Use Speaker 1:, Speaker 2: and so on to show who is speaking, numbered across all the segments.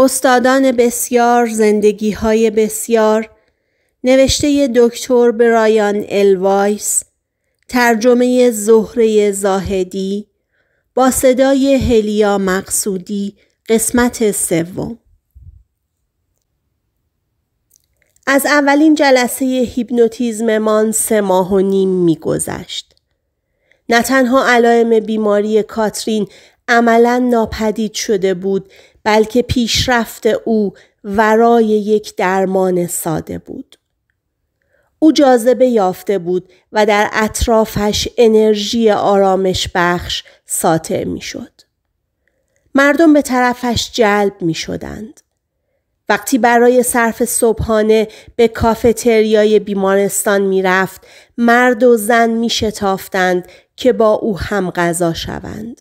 Speaker 1: استادان بسیار زندگی های بسیار نوشته دکتر برایان الوایس ترجمه زهره زاهدی با صدای هلیا مقصودی قسمت سوم از اولین جلسه من سه ماه و نیم میگذشت نه تنها علائم بیماری کاترین عملا ناپدید شده بود بلکه پیشرفت او ورای یک درمان ساده بود. او جاذبه یافته بود و در اطرافش انرژی آرامش بخش ساطع می مردم به طرفش جلب می وقتی برای صرف صبحانه به کافتریای بیمارستان میرفت، مرد و زن می که با او هم غذا شوند.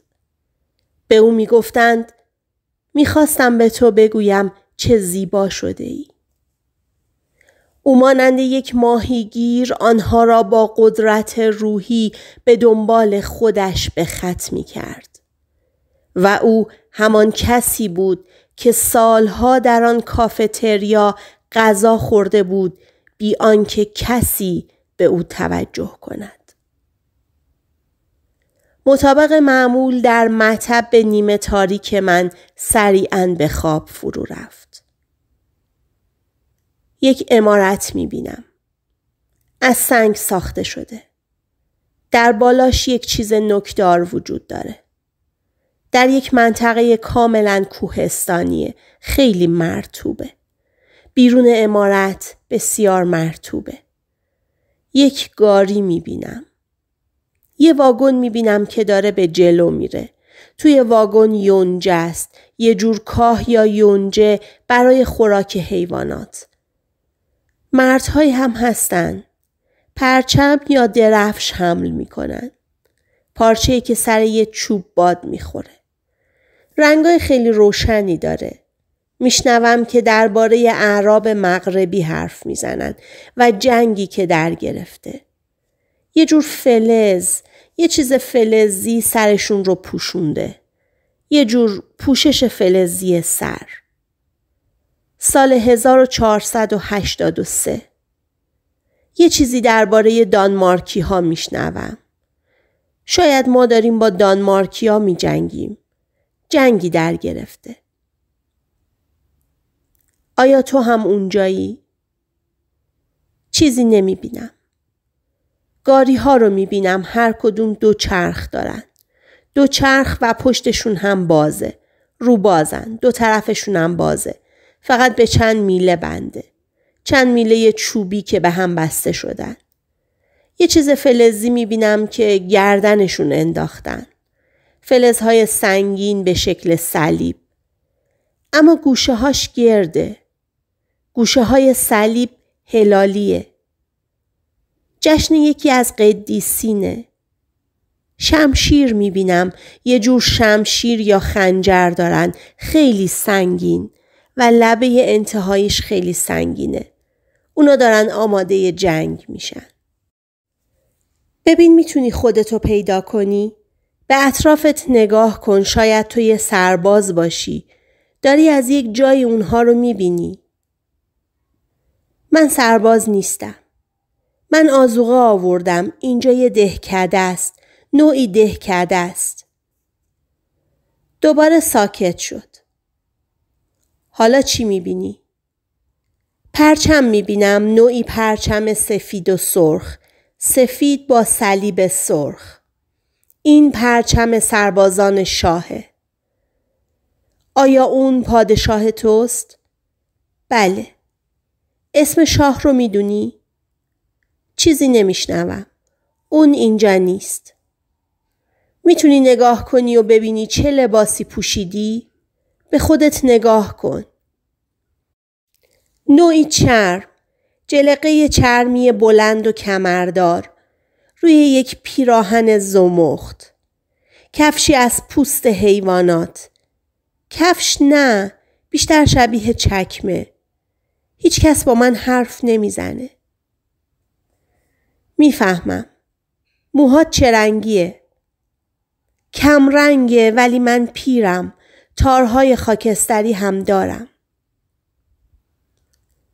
Speaker 1: به او می گفتند میخواستم به تو بگویم چه زیبا شده ای. او مانند یک ماهیگیر آنها را با قدرت روحی به دنبال خودش به خط می کرد. و او همان کسی بود که سالها در آن کافتریا غذا خورده بود بی آنکه کسی به او توجه کند. مطابق معمول در مطب نیمه تاریک من سریعا به خواب فرو رفت. یک امارت می بینم. از سنگ ساخته شده. در بالاش یک چیز نکدار وجود داره. در یک منطقه کاملا کوهستانی خیلی مرتوبه. بیرون امارت بسیار مرتوبه. یک گاری می بینم. یه واگن میبینم که داره به جلو میره. توی واگن یونجه است. یه جور کاه یا یونجه برای خوراک حیوانات. مردهایی هم هستن. پرچم یا درفش حمل میکنن. پارچه که سر یه چوب باد میخوره. رنگای خیلی روشنی داره. میشنوم که درباره اعراب مغربی حرف میزنن و جنگی که در گرفته. یه جور فلز یه چیز فلزی سرشون رو پوشونده. یه جور پوشش فلزی سر. سال 1483 یه چیزی درباره دانمارکی ها میشنوم. شاید ما داریم با دانمارکی ها می جنگیم. جنگی در گرفته. آیا تو هم اونجایی؟ چیزی نمی بینم. گاری ها رو می بینم هر کدوم دو چرخ دارن. دو چرخ و پشتشون هم بازه. رو بازن. دو طرفشون هم بازه. فقط به چند میله بنده. چند میله چوبی که به هم بسته شدن. یه چیز فلزی می بینم که گردنشون انداختن. فلزهای سنگین به شکل صلیب. اما گوشه هاش گرده. گوشه های صلیب هلالیه. جشن یکی از قدیسینه. شمشیر میبینم یه جور شمشیر یا خنجر دارن خیلی سنگین و لبه انتهایش خیلی سنگینه. اونا دارن آماده جنگ میشن. ببین میتونی خودتو پیدا کنی؟ به اطرافت نگاه کن شاید تو یه سرباز باشی. داری از یک جای اونها رو میبینی. من سرباز نیستم. من آزوغه آوردم. اینجا یه کرده است. نوعی کرده است. دوباره ساکت شد. حالا چی میبینی؟ پرچم میبینم نوعی پرچم سفید و سرخ. سفید با صلیب سرخ. این پرچم سربازان شاهه. آیا اون پادشاه توست؟ بله. اسم شاه رو میدونی؟ چیزی نمیشنوم. اون اینجا نیست. میتونی نگاه کنی و ببینی چه لباسی پوشیدی؟ به خودت نگاه کن. نوعی چرم. جلقه چرمی بلند و کمردار. روی یک پیراهن زمخت. کفشی از پوست حیوانات. کفش نه. بیشتر شبیه چکمه. هیچکس با من حرف نمیزنه. میفهمم. موهات چه رنگیه؟ کم رنگه ولی من پیرم. تارهای خاکستری هم دارم.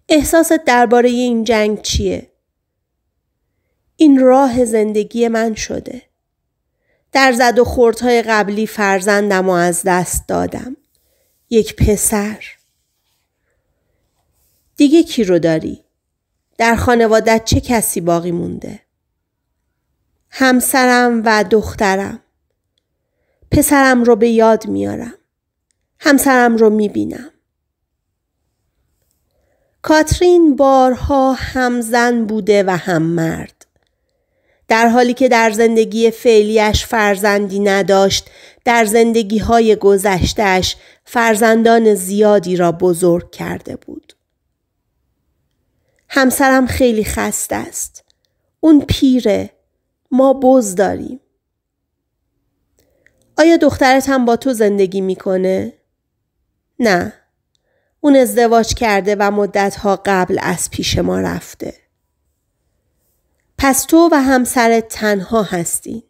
Speaker 1: احساست درباره این جنگ چیه؟ این راه زندگی من شده. در زد و خوردهای قبلی فرزندم و از دست دادم. یک پسر. دیگه کی رو داری؟ در خانوادت چه کسی باقی مونده؟ همسرم و دخترم. پسرم رو به یاد میارم. همسرم رو میبینم. کاترین بارها هم زن بوده و هم مرد. در حالی که در زندگی فعلیش فرزندی نداشت، در زندگی های فرزندان زیادی را بزرگ کرده بود. همسرم خیلی خسته است. اون پیره. ما بز داریم. آیا دخترت هم با تو زندگی میکنه؟ نه. اون ازدواج کرده و مدتها قبل از پیش ما رفته. پس تو و همسرت تنها هستین.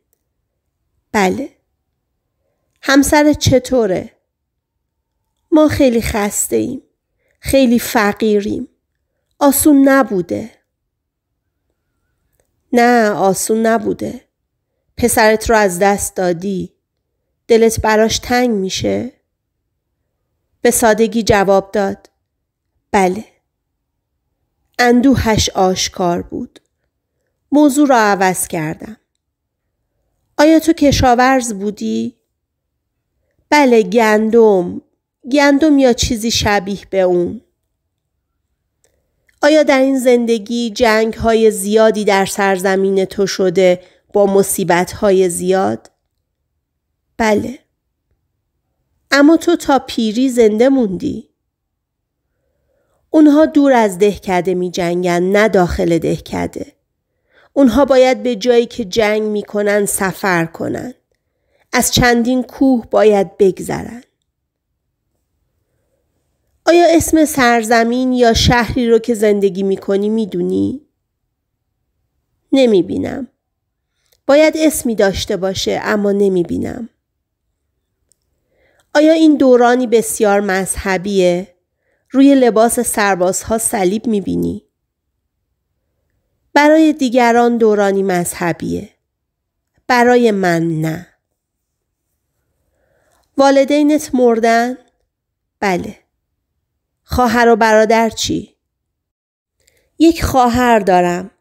Speaker 1: بله. همسرت چطوره؟ ما خیلی خسته ایم. خیلی فقیریم. آسون نبوده نه آسون نبوده پسرت رو از دست دادی دلت براش تنگ میشه به سادگی جواب داد بله اندوهش آشکار بود موضوع را عوض کردم آیا تو کشاورز بودی؟ بله گندم گندم یا چیزی شبیه به اون آیا در این زندگی جنگ های زیادی در سرزمین تو شده با مصیبت های زیاد؟ بله. اما تو تا پیری زنده موندی. اونها دور از دهکده می جنگن نه داخل دهکده. اونها باید به جایی که جنگ می سفر کنن. از چندین کوه باید بگذرن. آیا اسم سرزمین یا شهری رو که زندگی می دونی؟ نمی بینم. باید اسمی داشته باشه اما نمی بینم. آیا این دورانی بسیار مذهبیه؟ روی لباس سربازها صلیب بینی؟ برای دیگران دورانی مذهبیه. برای من نه. والدینت مردن؟ بله. خواهر و برادر چی؟ یک خواهر دارم.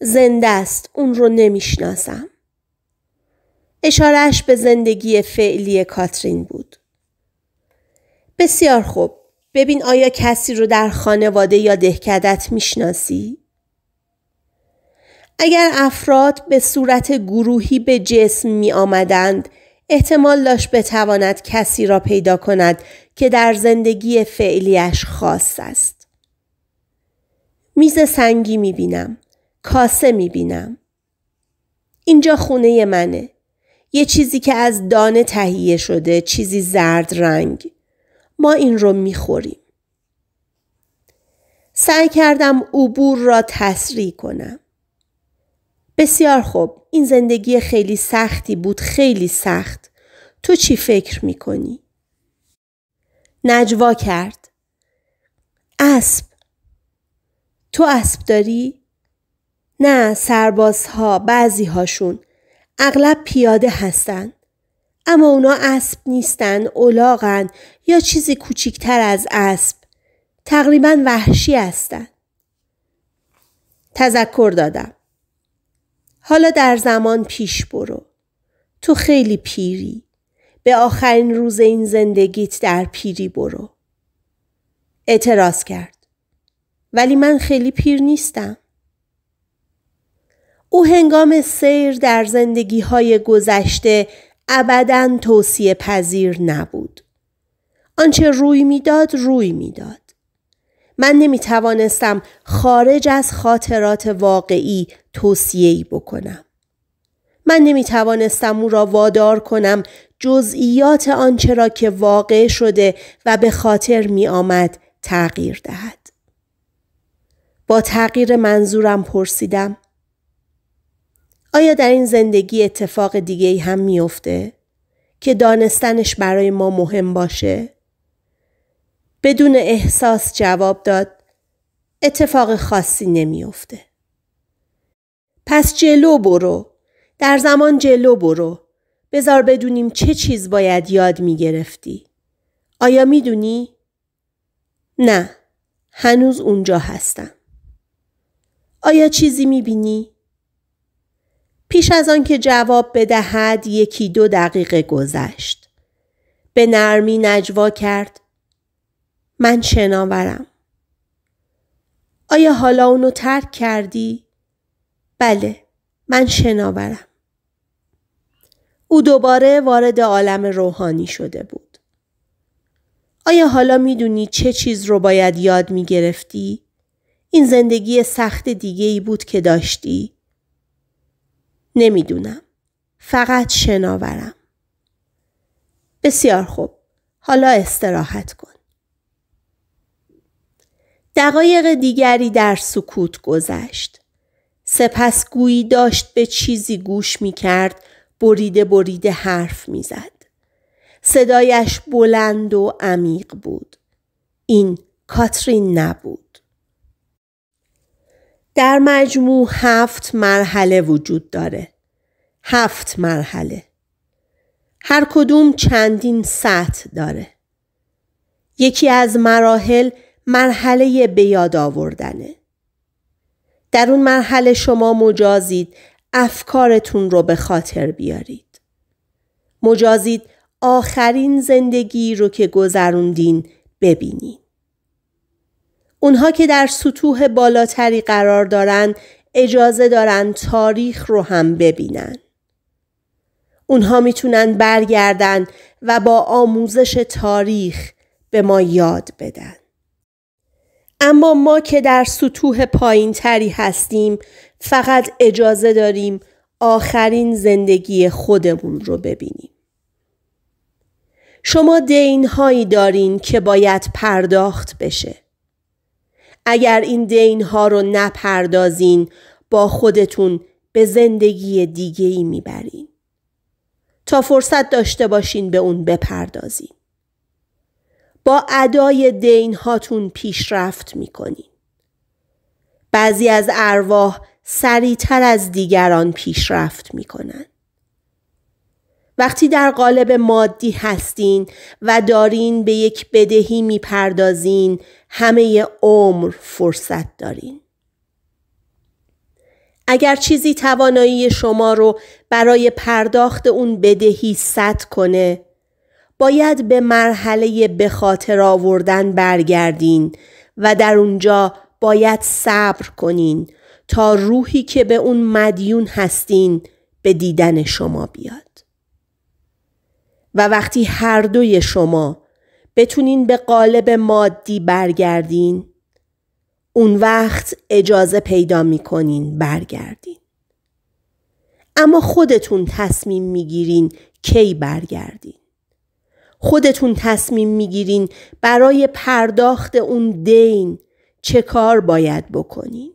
Speaker 1: زنده است. اون رو نمیشناسم. اشارش به زندگی فعلی کاترین بود. بسیار خوب. ببین آیا کسی رو در خانواده یا دهکدت میشناسی؟ اگر افراد به صورت گروهی به جسم می آمدند احتمال داشت بتواند کسی را پیدا کند که در زندگی فعلیش خاص است. میز سنگی می بینم. کاسه می بینم. اینجا خونه منه. یه چیزی که از دانه تهیه شده. چیزی زرد رنگ. ما این رو می سعی کردم عبور را تسریع کنم. بسیار خوب این زندگی خیلی سختی بود خیلی سخت تو چی فکر میکنی؟ نجوا کرد اسب تو اسب داری؟ نه سربازها بعضی هاشون اغلب پیاده هستن اما اونا اسب نیستن اولاغن یا چیزی کوچیکتر از اسب تقریبا وحشی هستن تذکر دادم حالا در زمان پیش برو. تو خیلی پیری. به آخرین روز این زندگیت در پیری برو. اعتراض کرد. ولی من خیلی پیر نیستم. او هنگام سیر در زندگی های گذشته ابدا توصیه پذیر نبود. آنچه روی میداد روی میداد. من نمی توانستم خارج از خاطرات واقعی توصیهی بکنم. من نمی توانستم او را وادار کنم جزئیات آنچه را که واقع شده و به خاطر می آمد تغییر دهد. با تغییر منظورم پرسیدم. آیا در این زندگی اتفاق دیگه هم میافته؟ که دانستنش برای ما مهم باشه؟ بدون احساس جواب داد اتفاق خاصی نمیافته. پس جلو برو. در زمان جلو برو. بذار بدونیم چه چیز باید یاد می گرفتی. آیا دونی؟ نه. هنوز اونجا هستم. آیا چیزی می بینی؟ پیش از آن که جواب بدهد یکی دو دقیقه گذشت. به نرمی نجوا کرد. من شناورم. آیا حالا اونو ترک کردی؟ بله من شناورم. او دوباره وارد عالم روحانی شده بود. آیا حالا میدونی چه چیز رو باید یاد می گرفتی؟ این زندگی سخت دیگه ای بود که داشتی؟ نمیدونم. فقط شناورم. بسیار خوب. حالا استراحت کن. دقایق دیگری در سکوت گذشت. سپس گویی داشت به چیزی گوش می کرد بریده بریده حرف می زد. صدایش بلند و عمیق بود. این کاترین نبود. در مجموع هفت مرحله وجود داره. هفت مرحله. هر کدوم چندین سطح داره. یکی از مراحل مرحله به یاد آوردنه. در اون مرحله شما مجازید افکارتون رو به خاطر بیارید. مجازید آخرین زندگی رو که گذروندین ببینید. اونها که در سطوح بالاتری قرار دارن اجازه دارن تاریخ رو هم ببینن. اونها میتونن برگردن و با آموزش تاریخ به ما یاد بدن. اما ما که در سطوح پایین تری هستیم فقط اجازه داریم آخرین زندگی خودمون رو ببینیم. شما دین هایی دارین که باید پرداخت بشه. اگر این دین ها رو نپردازین با خودتون به زندگی دیگه ای میبرین. تا فرصت داشته باشین به اون بپردازین. با ادای دین هاتون پیشرفت میکنین. بعضی از ارواح سریعتر از دیگران پیشرفت میکنن. وقتی در قالب مادی هستین و دارین به یک بدهی میپردازین همه عمر فرصت دارین. اگر چیزی توانایی شما رو برای پرداخت اون بدهی صد کنه باید به مرحله به خاطر آوردن برگردین و در اونجا باید صبر کنین تا روحی که به اون مدیون هستین به دیدن شما بیاد و وقتی هر دوی شما بتونین به قالب مادی برگردین اون وقت اجازه پیدا میکنین برگردین اما خودتون تصمیم میگیرین کی برگردین خودتون تصمیم میگیرین برای پرداخت اون دین چه کار باید بکنین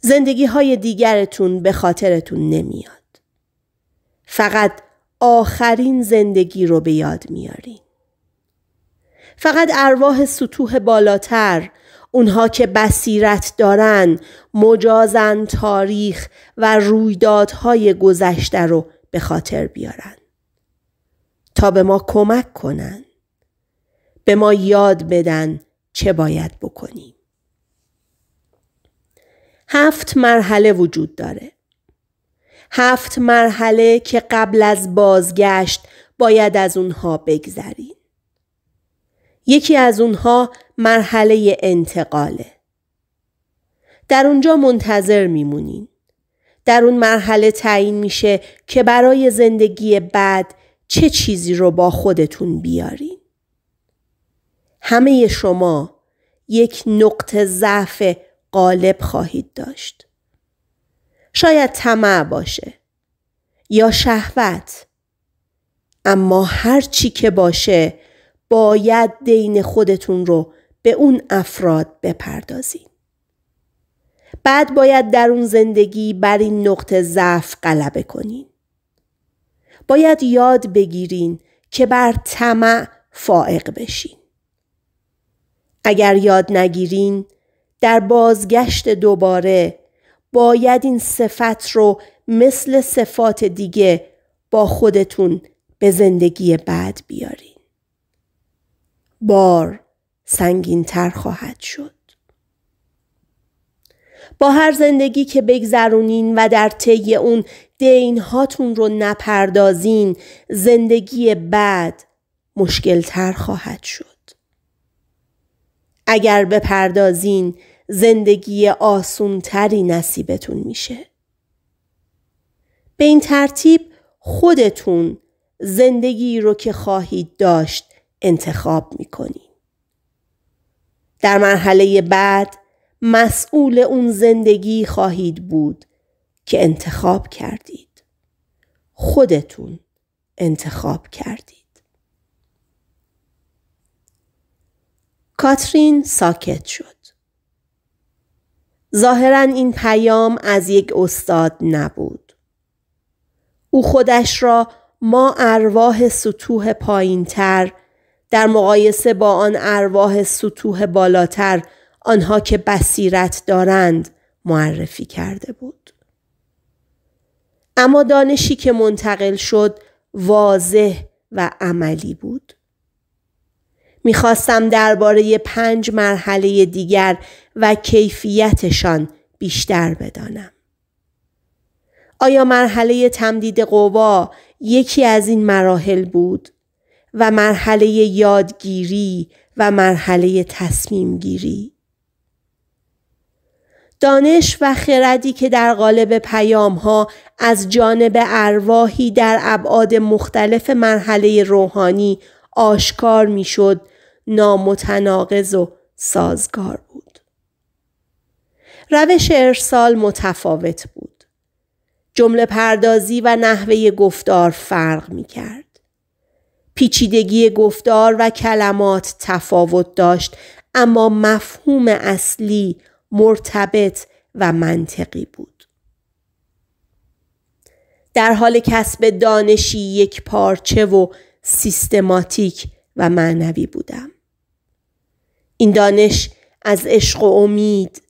Speaker 1: زندگی های دیگرتون به خاطرتون نمیاد فقط آخرین زندگی رو به یاد میارین فقط ارواح سطوح بالاتر اونها که بصیرت دارن مجازن تاریخ و رویدادهای گذشته رو به خاطر بیارن تا به ما کمک کنن. به ما یاد بدن چه باید بکنیم. هفت مرحله وجود داره. هفت مرحله که قبل از بازگشت باید از اونها بگذریم. یکی از اونها مرحله انتقاله. در اونجا منتظر میمونیم. در اون مرحله تعیین میشه که برای زندگی بعد چه چیزی رو با خودتون بیارین. همه شما یک نقطه ضعف غالب خواهید داشت. شاید طمع باشه یا شهوت اما هر چی که باشه باید دین خودتون رو به اون افراد بپردازید بعد باید در اون زندگی بر این نقطه ضعف غلبه کنین. باید یاد بگیرین که بر طمع فائق بشین اگر یاد نگیرین در بازگشت دوباره باید این صفت رو مثل صفات دیگه با خودتون به زندگی بعد بیارین بار تر خواهد شد با هر زندگی که بگذرونین و در طی اون دین هاتون رو نپردازین زندگی بعد مشکل تر خواهد شد. اگر بپردازین زندگی آسون تری نصیبتون میشه. به این ترتیب خودتون زندگی رو که خواهید داشت انتخاب میکنین. در مرحله بعد مسئول اون زندگی خواهید بود که انتخاب کردید خودتون انتخاب کردید کاترین ساکت شد ظاهرا این پیام از یک استاد نبود او خودش را ما ارواح سطوح تر در مقایسه با آن ارواح سطوح بالاتر آنها که بصیرت دارند معرفی کرده بود اما دانشی که منتقل شد واضح و عملی بود. میخواستم درباره پنج مرحله دیگر و کیفیتشان بیشتر بدانم. آیا مرحله تمدید قوا یکی از این مراحل بود و مرحله یادگیری و مرحله تصمیم گیری؟ دانش و خردی که در قالب پیام ها از جانب ارواحی در ابعاد مختلف مرحله روحانی آشکار میشد نامتناقض و سازگار بود. روش ارسال متفاوت بود. جمله پردازی و نحوه گفتار فرق می کرد. پیچیدگی گفتار و کلمات تفاوت داشت اما مفهوم اصلی مرتبط و منطقی بود. در حال کسب دانشی یک پارچه و سیستماتیک و معنوی بودم. این دانش از عشق و امید،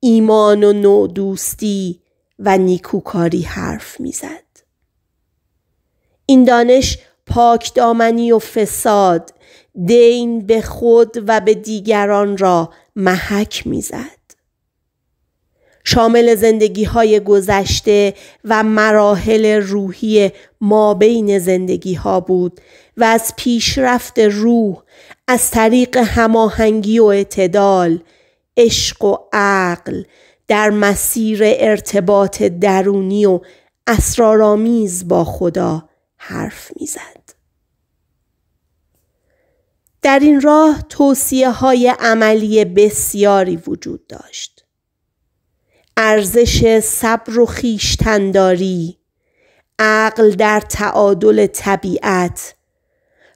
Speaker 1: ایمان و دوستی و نیکوکاری حرف میزد. این دانش پاک دامنی و فساد، دین به خود و به دیگران را محک میزد. شامل زندگی های گذشته و مراحل روحی ما بین زندگی ها بود و از پیشرفت روح از طریق هماهنگی و اعتدال عشق و عقل در مسیر ارتباط درونی و اسرارآمیز با خدا حرف میزد در این راه توصیه های عملی بسیاری وجود داشت ارزش صبر و خیشتنداری. عقل در تعادل طبیعت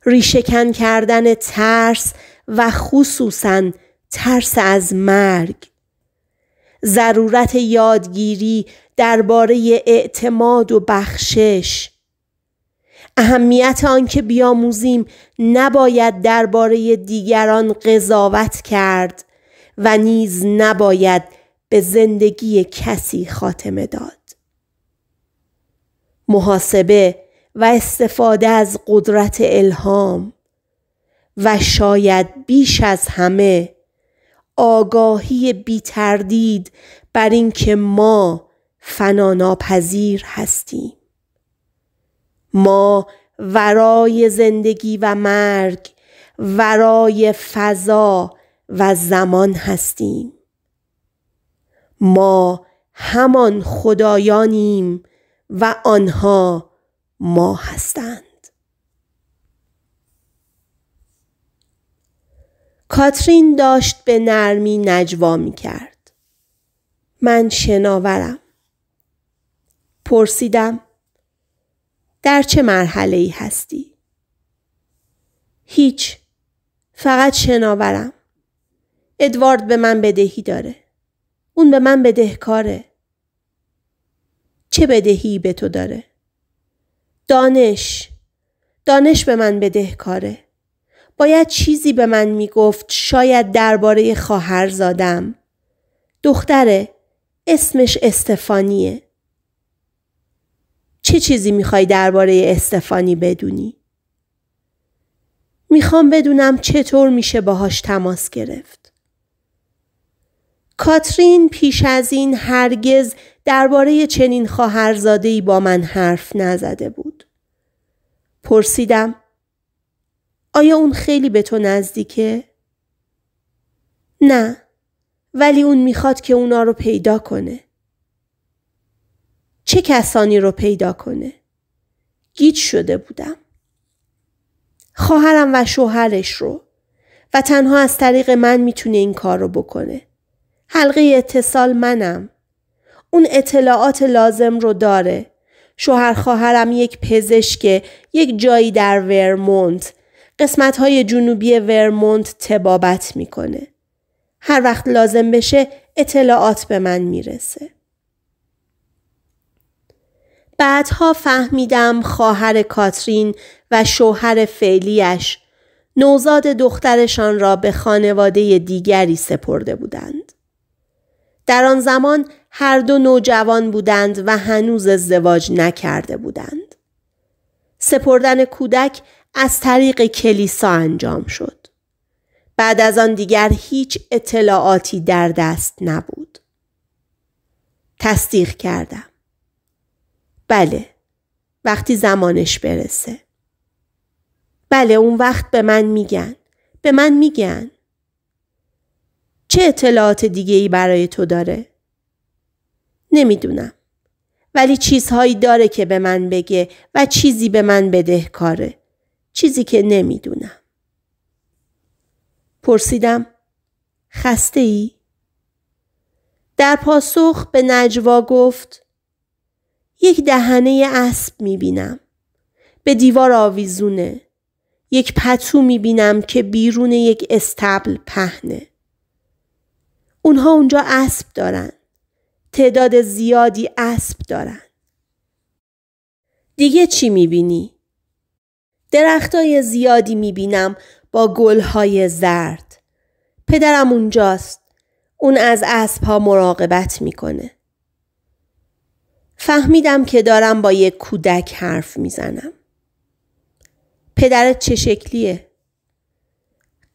Speaker 1: ریشهکن کردن ترس و خصوصا ترس از مرگ ضرورت یادگیری درباره اعتماد و بخشش اهمیت آنکه بیاموزیم نباید درباره دیگران قضاوت کرد و نیز نباید به زندگی کسی خاتمه داد. محاسبه و استفاده از قدرت الهام و شاید بیش از همه آگاهی بیتردید بر اینکه ما فناناپذیر هستیم ما ورای زندگی و مرگ ورای فضا و زمان هستیم ما همان خدایانیم و آنها ما هستند کاترین داشت به نرمی نجوا می کرد. من شناورم. پرسیدم در چه مرحله ای هستی؟ هیچ فقط شناورم. ادوارد به من بدهی داره. اون به من بدهکاره. چه بدهی به تو داره؟ دانش. دانش به من بدهکاره. باید چیزی به من میگفت شاید درباره خواهر زادم. دختره اسمش استفانیه. چه چیزی میخوای درباره استفانی بدونی؟ میخوام بدونم چطور میشه باهاش تماس گرفت. کاترین پیش از این هرگز درباره چنین خواهرزادهای با من حرف نزده بود. پرسیدم آیا اون خیلی به تو نزدیکه؟ نه ولی اون میخواد که اونا رو پیدا کنه. چه کسانی رو پیدا کنه؟ گیج شده بودم. خواهرم و شوهرش رو و تنها از طریق من میتونه این کار رو بکنه. حلقه اتصال منم. اون اطلاعات لازم رو داره. شوهر خواهرم یک پزشک یک جایی در ورمونت قسمت های جنوبی ورمونت تبابت میکنه. هر وقت لازم بشه اطلاعات به من میرسه. بعدها فهمیدم خواهر کاترین و شوهر فعلیش نوزاد دخترشان را به خانواده دیگری سپرده بودند. در آن زمان هر دو نوجوان بودند و هنوز ازدواج نکرده بودند. سپردن کودک از طریق کلیسا انجام شد. بعد از آن دیگر هیچ اطلاعاتی در دست نبود. تصدیق کردم. بله. وقتی زمانش برسه. بله اون وقت به من میگن. به من میگن. چه اطلاعات دیگه ای برای تو داره؟ نمیدونم. ولی چیزهایی داره که به من بگه و چیزی به من بدهکاره. چیزی که نمیدونم. پرسیدم خسته ای؟ در پاسخ به نجوا گفت یک دهنه اسب بینم به دیوار آویزونه. یک پتو بینم که بیرون یک استبل پهنه. اونها اونجا اسب دارن. تعداد زیادی اسب دارن. دیگه چی میبینی؟ درختای زیادی میبینم با های زرد. پدرم اونجاست. اون از اسب ها مراقبت میکنه. فهمیدم که دارم با یک کودک حرف میزنم. پدرت چه شکلیه؟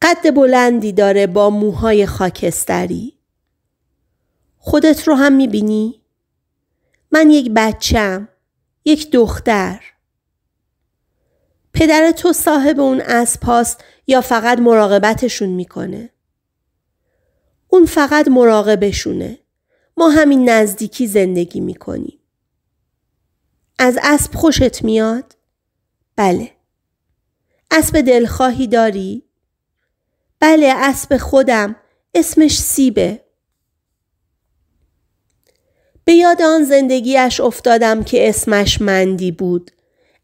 Speaker 1: قد بلندی داره با موهای خاکستری. خودت رو هم میبینی؟ من یک بچم یک دختر پدر تو صاحب اون از یا فقط مراقبتشون میکنه اون فقط مراقبشونه ما همین نزدیکی زندگی میکنیم از اسب خوشت میاد؟ بله اسب دلخواهی داری؟ بله اسب خودم اسمش سیبه به یاد آن زندگیش افتادم که اسمش مندی بود.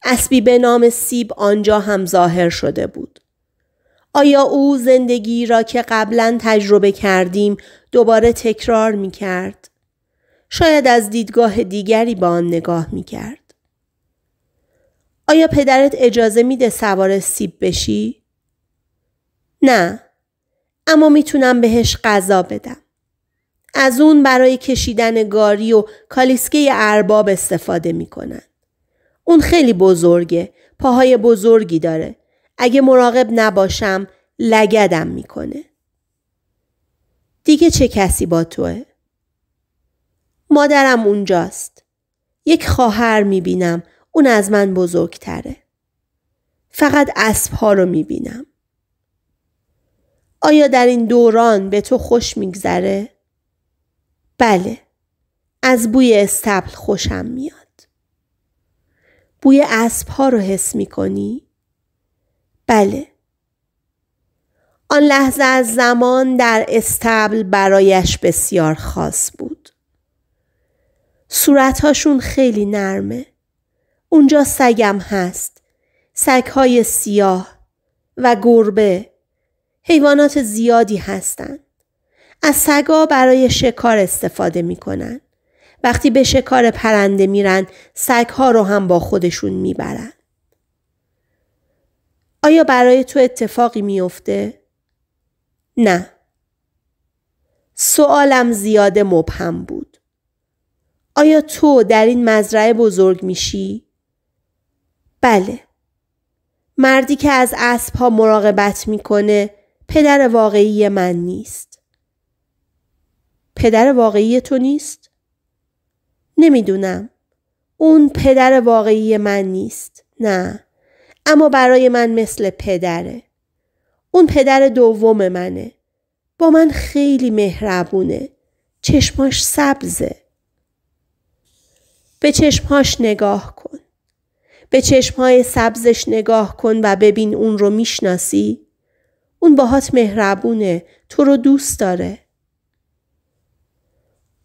Speaker 1: اسبی به نام سیب آنجا هم ظاهر شده بود. آیا او زندگی را که قبلا تجربه کردیم دوباره تکرار می کرد؟ شاید از دیدگاه دیگری به آن نگاه می کرد. آیا پدرت اجازه میده سوار سیب بشی؟ نه، اما میتونم بهش غذا بدم. از اون برای کشیدن گاری و کالیسکه ارباب استفاده میکنن. اون خیلی بزرگه. پاهای بزرگی داره. اگه مراقب نباشم لگدم میکنه. دیگه چه کسی با توه؟ مادرم اونجاست. یک خواهر میبینم. اون از من بزرگتره. فقط اسبها رو میبینم. آیا در این دوران به تو خوش میگذره؟ بله از بوی استبل خوشم میاد. بوی اسب ها رو حس می کنی؟ بله. آن لحظه از زمان در استبل برایش بسیار خاص بود. صورتهاشون خیلی نرمه. اونجا سگم هست. سگهای سیاه و گربه. حیوانات زیادی هستند. از سگا برای شکار استفاده میکنن. وقتی به شکار پرنده میرن ها رو هم با خودشون میبرن. آیا برای تو اتفاقی میافته؟ نه. سوالم زیاده مبهم بود. آیا تو در این مزرعه بزرگ میشی؟ بله. مردی که از ها مراقبت میکنه پدر واقعی من نیست. پدر واقعی تو نیست؟ نمیدونم. اون پدر واقعی من نیست. نه. اما برای من مثل پدره. اون پدر دوم منه. با من خیلی مهربونه. چشماش سبزه. به چشمهاش نگاه کن. به چشمهای سبزش نگاه کن و ببین اون رو میشناسی؟ اون باهات مهربونه. تو رو دوست داره.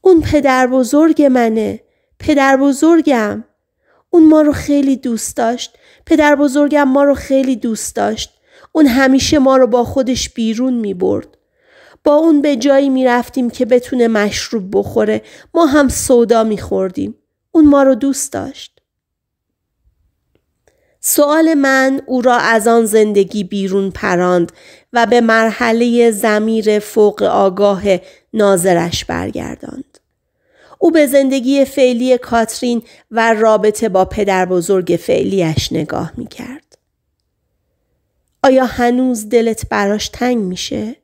Speaker 1: اون پدر بزرگ منه. پدر بزرگم. اون ما رو خیلی دوست داشت. پدر بزرگم ما رو خیلی دوست داشت. اون همیشه ما رو با خودش بیرون می برد. با اون به جایی می رفتیم که بتونه مشروب بخوره. ما هم سودا می خوردیم. اون ما رو دوست داشت. سوال من او را از آن زندگی بیرون پراند و به مرحله زمیر فوق آگاه ناظرش برگرداند. او به زندگی فعلی کاترین و رابطه با پدر بزرگ فعلیش نگاه می کرد. آیا هنوز دلت براش تنگ میشه؟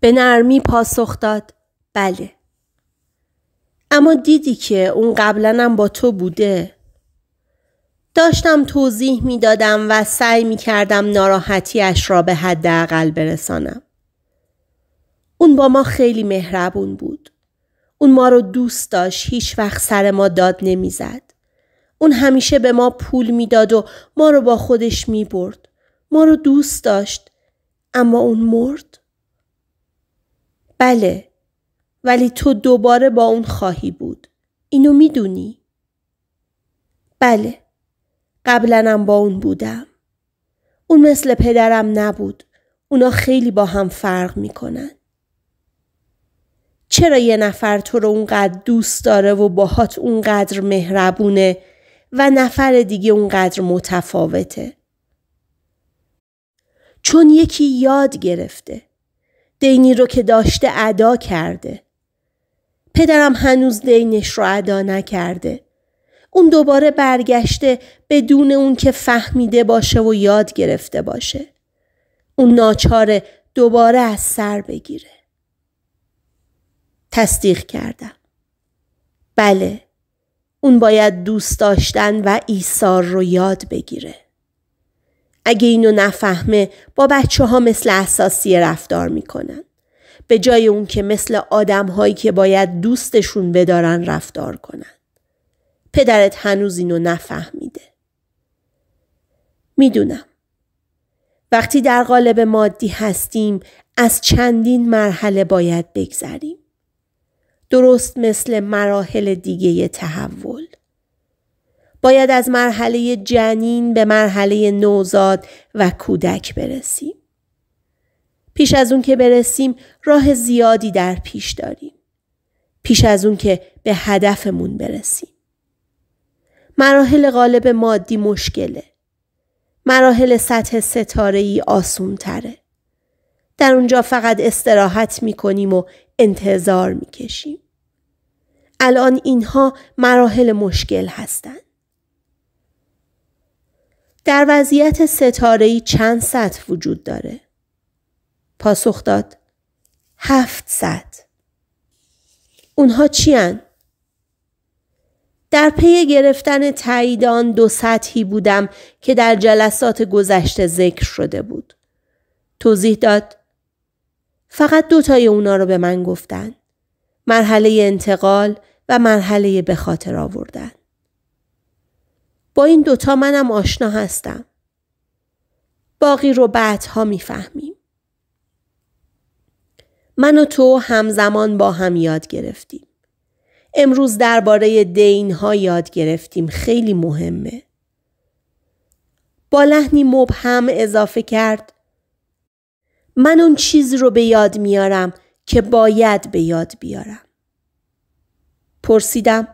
Speaker 1: به نرمی پاسخ داد بله. اما دیدی که اون قبلا با تو بوده. داشتم توضیح می دادم و سعی می کردم ناراحتیش را به حداقل برسانم. اون با ما خیلی مهربون بود. اون ما رو دوست داشت هیچ وقت سر ما داد نمیزد. اون همیشه به ما پول میداد و ما رو با خودش می برد. ما رو دوست داشت اما اون مرد؟ بله ولی تو دوباره با اون خواهی بود. اینو میدونی؟ بله قبلنم با اون بودم. اون مثل پدرم نبود. اونا خیلی با هم فرق میکنن. چرا یه نفر تو رو اونقدر دوست داره و باهات اونقدر مهربونه و نفر دیگه اونقدر متفاوته؟ چون یکی یاد گرفته. دینی رو که داشته ادا کرده. پدرم هنوز دینش رو ادا نکرده. اون دوباره برگشته بدون اون که فهمیده باشه و یاد گرفته باشه. اون ناچاره دوباره از سر بگیره. تصدیق کردم. بله اون باید دوست داشتن و ایثار رو یاد بگیره. اگه اینو نفهمه با بچه ها مثل اساسی رفتار میکنن. به جای اون که مثل آدم هایی که باید دوستشون بدارن رفتار کنن. پدرت هنوز اینو نفهمیده. میدونم. وقتی در قالب مادی هستیم از چندین مرحله باید بگذریم. درست مثل مراحل دیگه تحول. باید از مرحله جنین به مرحله نوزاد و کودک برسیم. پیش از اون که برسیم راه زیادی در پیش داریم. پیش از اون که به هدفمون برسیم. مراحل غالب مادی مشکله. مراحل سطح ستاره ای آسون تره. در اونجا فقط استراحت می کنیم و انتظار می کشیم. الان اینها مراحل مشکل هستند. در وضعیت ای چند سطح وجود داره؟ پاسخ داد هفت سطح. اونها چی هن؟ در پی گرفتن تایید آن دو سطحی بودم که در جلسات گذشته ذکر شده بود. توضیح داد فقط دوتای اونا رو به من گفتن. مرحله انتقال و مرحله به خاطر آوردن. با این دوتا منم آشنا هستم. باقی رو بعدها میفهمیم. من و تو همزمان با هم یاد گرفتیم. امروز درباره دین ها یاد گرفتیم خیلی مهمه. با لحنی مبهم اضافه کرد من اون چیز رو به یاد میارم که باید به یاد بیارم. پرسیدم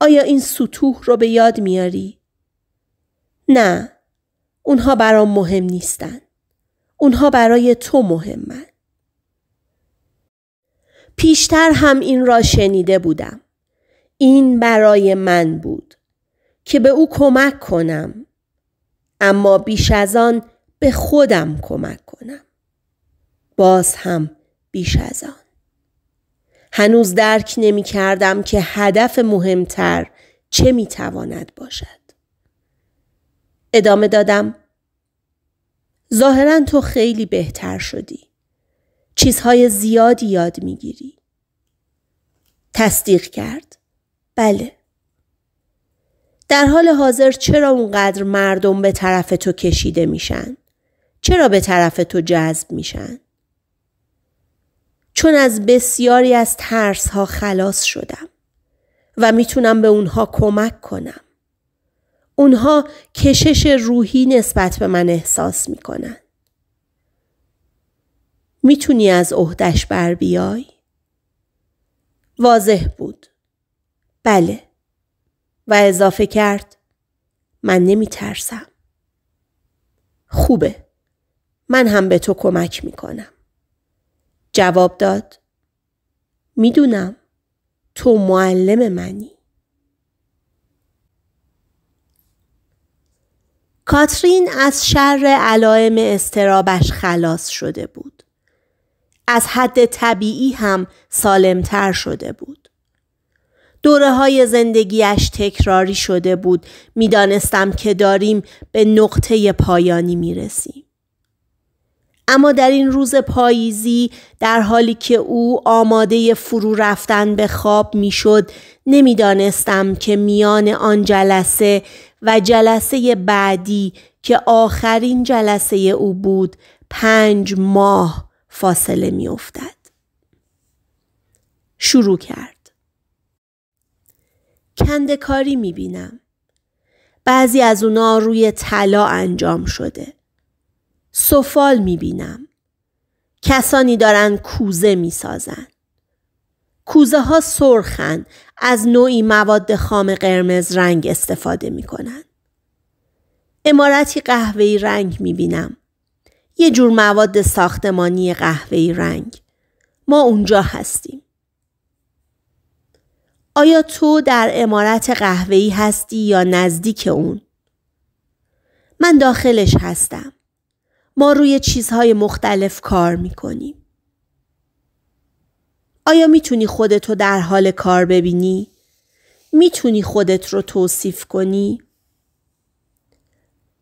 Speaker 1: آیا این سطوح رو به یاد میاری؟ نه اونها برام مهم نیستن. اونها برای تو مهمن. پیشتر هم این را شنیده بودم. این برای من بود که به او کمک کنم اما بیش از آن به خودم کمک کنم. باز هم بیش از آن. هنوز درک نمی کردم که هدف مهمتر چه می تواند باشد. ادامه دادم. ظاهرا تو خیلی بهتر شدی. چیزهای زیادی یاد می گیری. تصدیق کرد. بله. در حال حاضر چرا اونقدر مردم به طرف تو کشیده میشن؟ چرا به طرف تو جذب میشن؟ چون از بسیاری از ترس ها خلاص شدم و میتونم به اونها کمک کنم. اونها کشش روحی نسبت به من احساس میکنن. میتونی از عهدش بر بیای؟ واضح بود. بله. و اضافه کرد من نمی ترسم. خوبه. من هم به تو کمک میکنم. جواب داد میدونم تو معلم منی کاترین از شر علائم استرابش خلاص شده بود. از حد طبیعی هم سالمتر شده بود. دوره های زندگیش تکراری شده بود. میدانستم که داریم به نقطه پایانی می رسیم. اما در این روز پاییزی در حالی که او آماده فرو رفتن به خواب میشد نمیدانستم که میان آن جلسه و جلسه بعدی که آخرین جلسه او بود پنج ماه فاصله میافتد شروع کرد کندکاری میبینم بعضی از اونا روی طلا انجام شده سفال می بینم. کسانی دارن کوزه می سازن. کوزه ها سرخن از نوعی مواد خام قرمز رنگ استفاده می کنن. امارتی قهوه‌ای رنگ می بینم. یه جور مواد ساختمانی قهوه‌ای رنگ. ما اونجا هستیم. آیا تو در امارت قهوه‌ای هستی یا نزدیک اون؟ من داخلش هستم. ما روی چیزهای مختلف کار میکنیم. آیا میتونی خودت رو در حال کار ببینی؟ میتونی خودت رو توصیف کنی؟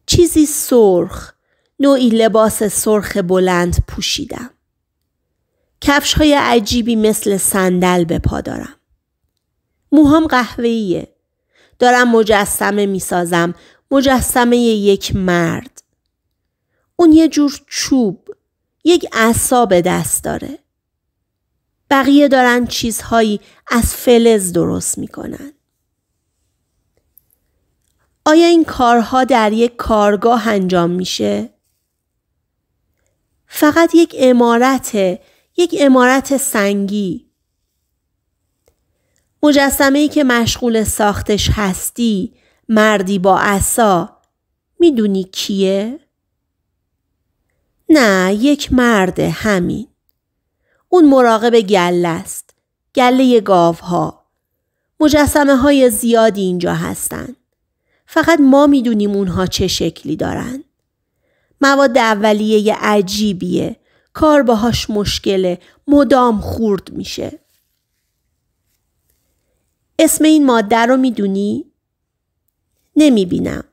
Speaker 1: چیزی سرخ، نوعی لباس سرخ بلند پوشیدم. کفش های عجیبی مثل صندل به پا دارم. موهام قهوه‌ایه. دارم مجسمه میسازم، مجسمه یک مرد. اون یه جور چوب یک عصا به دست داره بقیه دارن چیزهایی از فلز درست میکنن آیا این کارها در یک کارگاه انجام میشه؟ فقط یک امارت یک عمارت سنگی مجسمه ای که مشغول ساختش هستی مردی با عصا میدونی کیه؟ نه یک مرد همین. اون مراقب گله است. گله ها مجسمه های زیادی اینجا هستند. فقط ما میدونیم اونها چه شکلی دارن. مواد اولیه ی عجیبیه. کار باهاش مشکله. مدام خورد میشه. اسم این ماده رو میدونی؟ نمیبینم.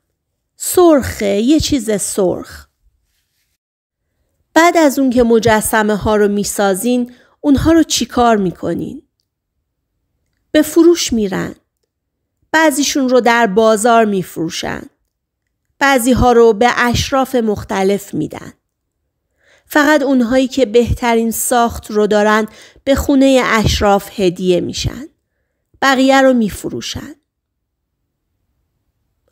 Speaker 1: سرخه یه چیز سرخ. بعد از اون که مجسمه ها رو میسازین اونها رو چیکار میکنین؟ به فروش میرن. بعضیشون رو در بازار میفروشن. بعضی ها رو به اشراف مختلف میدن. فقط اونهایی که بهترین ساخت رو دارن به خونه اشراف هدیه میشن. بقیه رو میفروشن.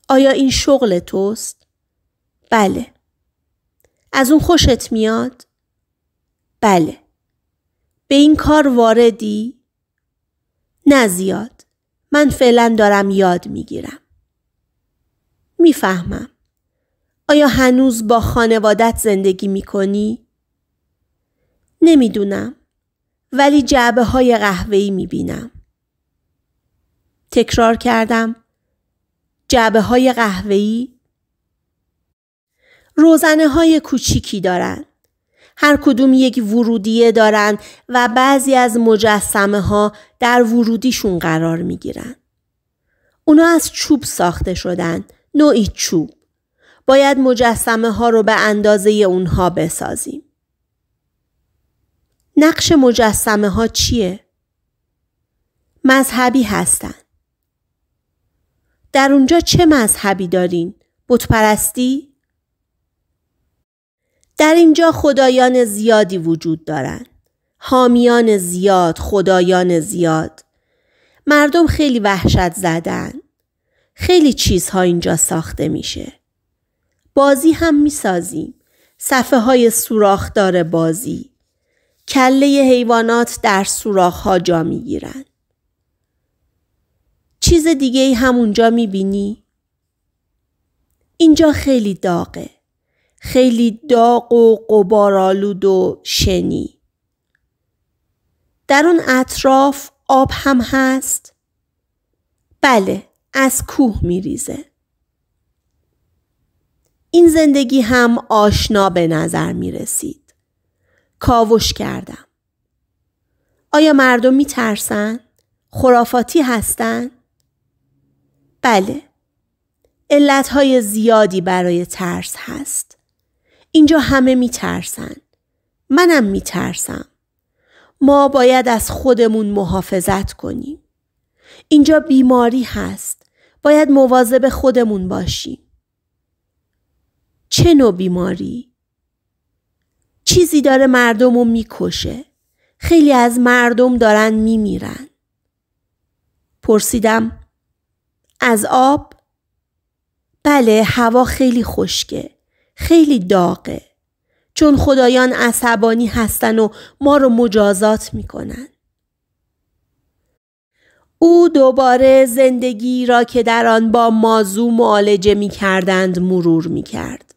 Speaker 1: آیا این شغل توست؟ بله. از اون خوشت میاد؟ بله. به این کار واردی؟ نه زیاد. من فعلا دارم یاد میگیرم. میفهمم. آیا هنوز با خانوادت زندگی میکنی؟ نمیدونم. ولی جعبه های قهوهی میبینم. تکرار کردم. جعبه های قهوهی روزنه های کوچیکی دارند. هر کدوم یک ورودیه دارند و بعضی از مجسمه ها در ورودیشون قرار می گیرن. اونا از چوب ساخته شدن، نوعی چوب. باید مجسمه ها رو به اندازه اونها بسازیم. نقش مجسمه ها چیه؟ مذهبی هستن. در اونجا چه مذهبی دارین؟ بتپرستی؟ در اینجا خدایان زیادی وجود دارند. حامیان زیاد، خدایان زیاد. مردم خیلی وحشت زدن. خیلی چیزها اینجا ساخته میشه. بازی هم میسازیم. صفحه های سوراخ داره بازی. کله حیوانات در سوراخ ها جا میگیرن. چیز دیگه ای اونجا میبینی؟ اینجا خیلی داغه. خیلی داغ و قبارالود و شنی در اون اطراف آب هم هست؟ بله از کوه می ریزه این زندگی هم آشنا به نظر می رسید. کاوش کردم. آیا مردم می ترسن؟ خرافاتی هستن؟ بله. علتهای زیادی برای ترس هست. اینجا همه میترسن. منم میترسم. ما باید از خودمون محافظت کنیم. اینجا بیماری هست. باید مواظب خودمون باشیم. چه نوع بیماری؟ چیزی داره مردم رو میکشه. خیلی از مردم دارن میمیرن. پرسیدم از آب؟ بله هوا خیلی خشکه. خیلی داغه چون خدایان عصبانی هستن و ما رو مجازات میکنن او دوباره زندگی را که در آن با مازو معالجه می کردند مرور می کرد.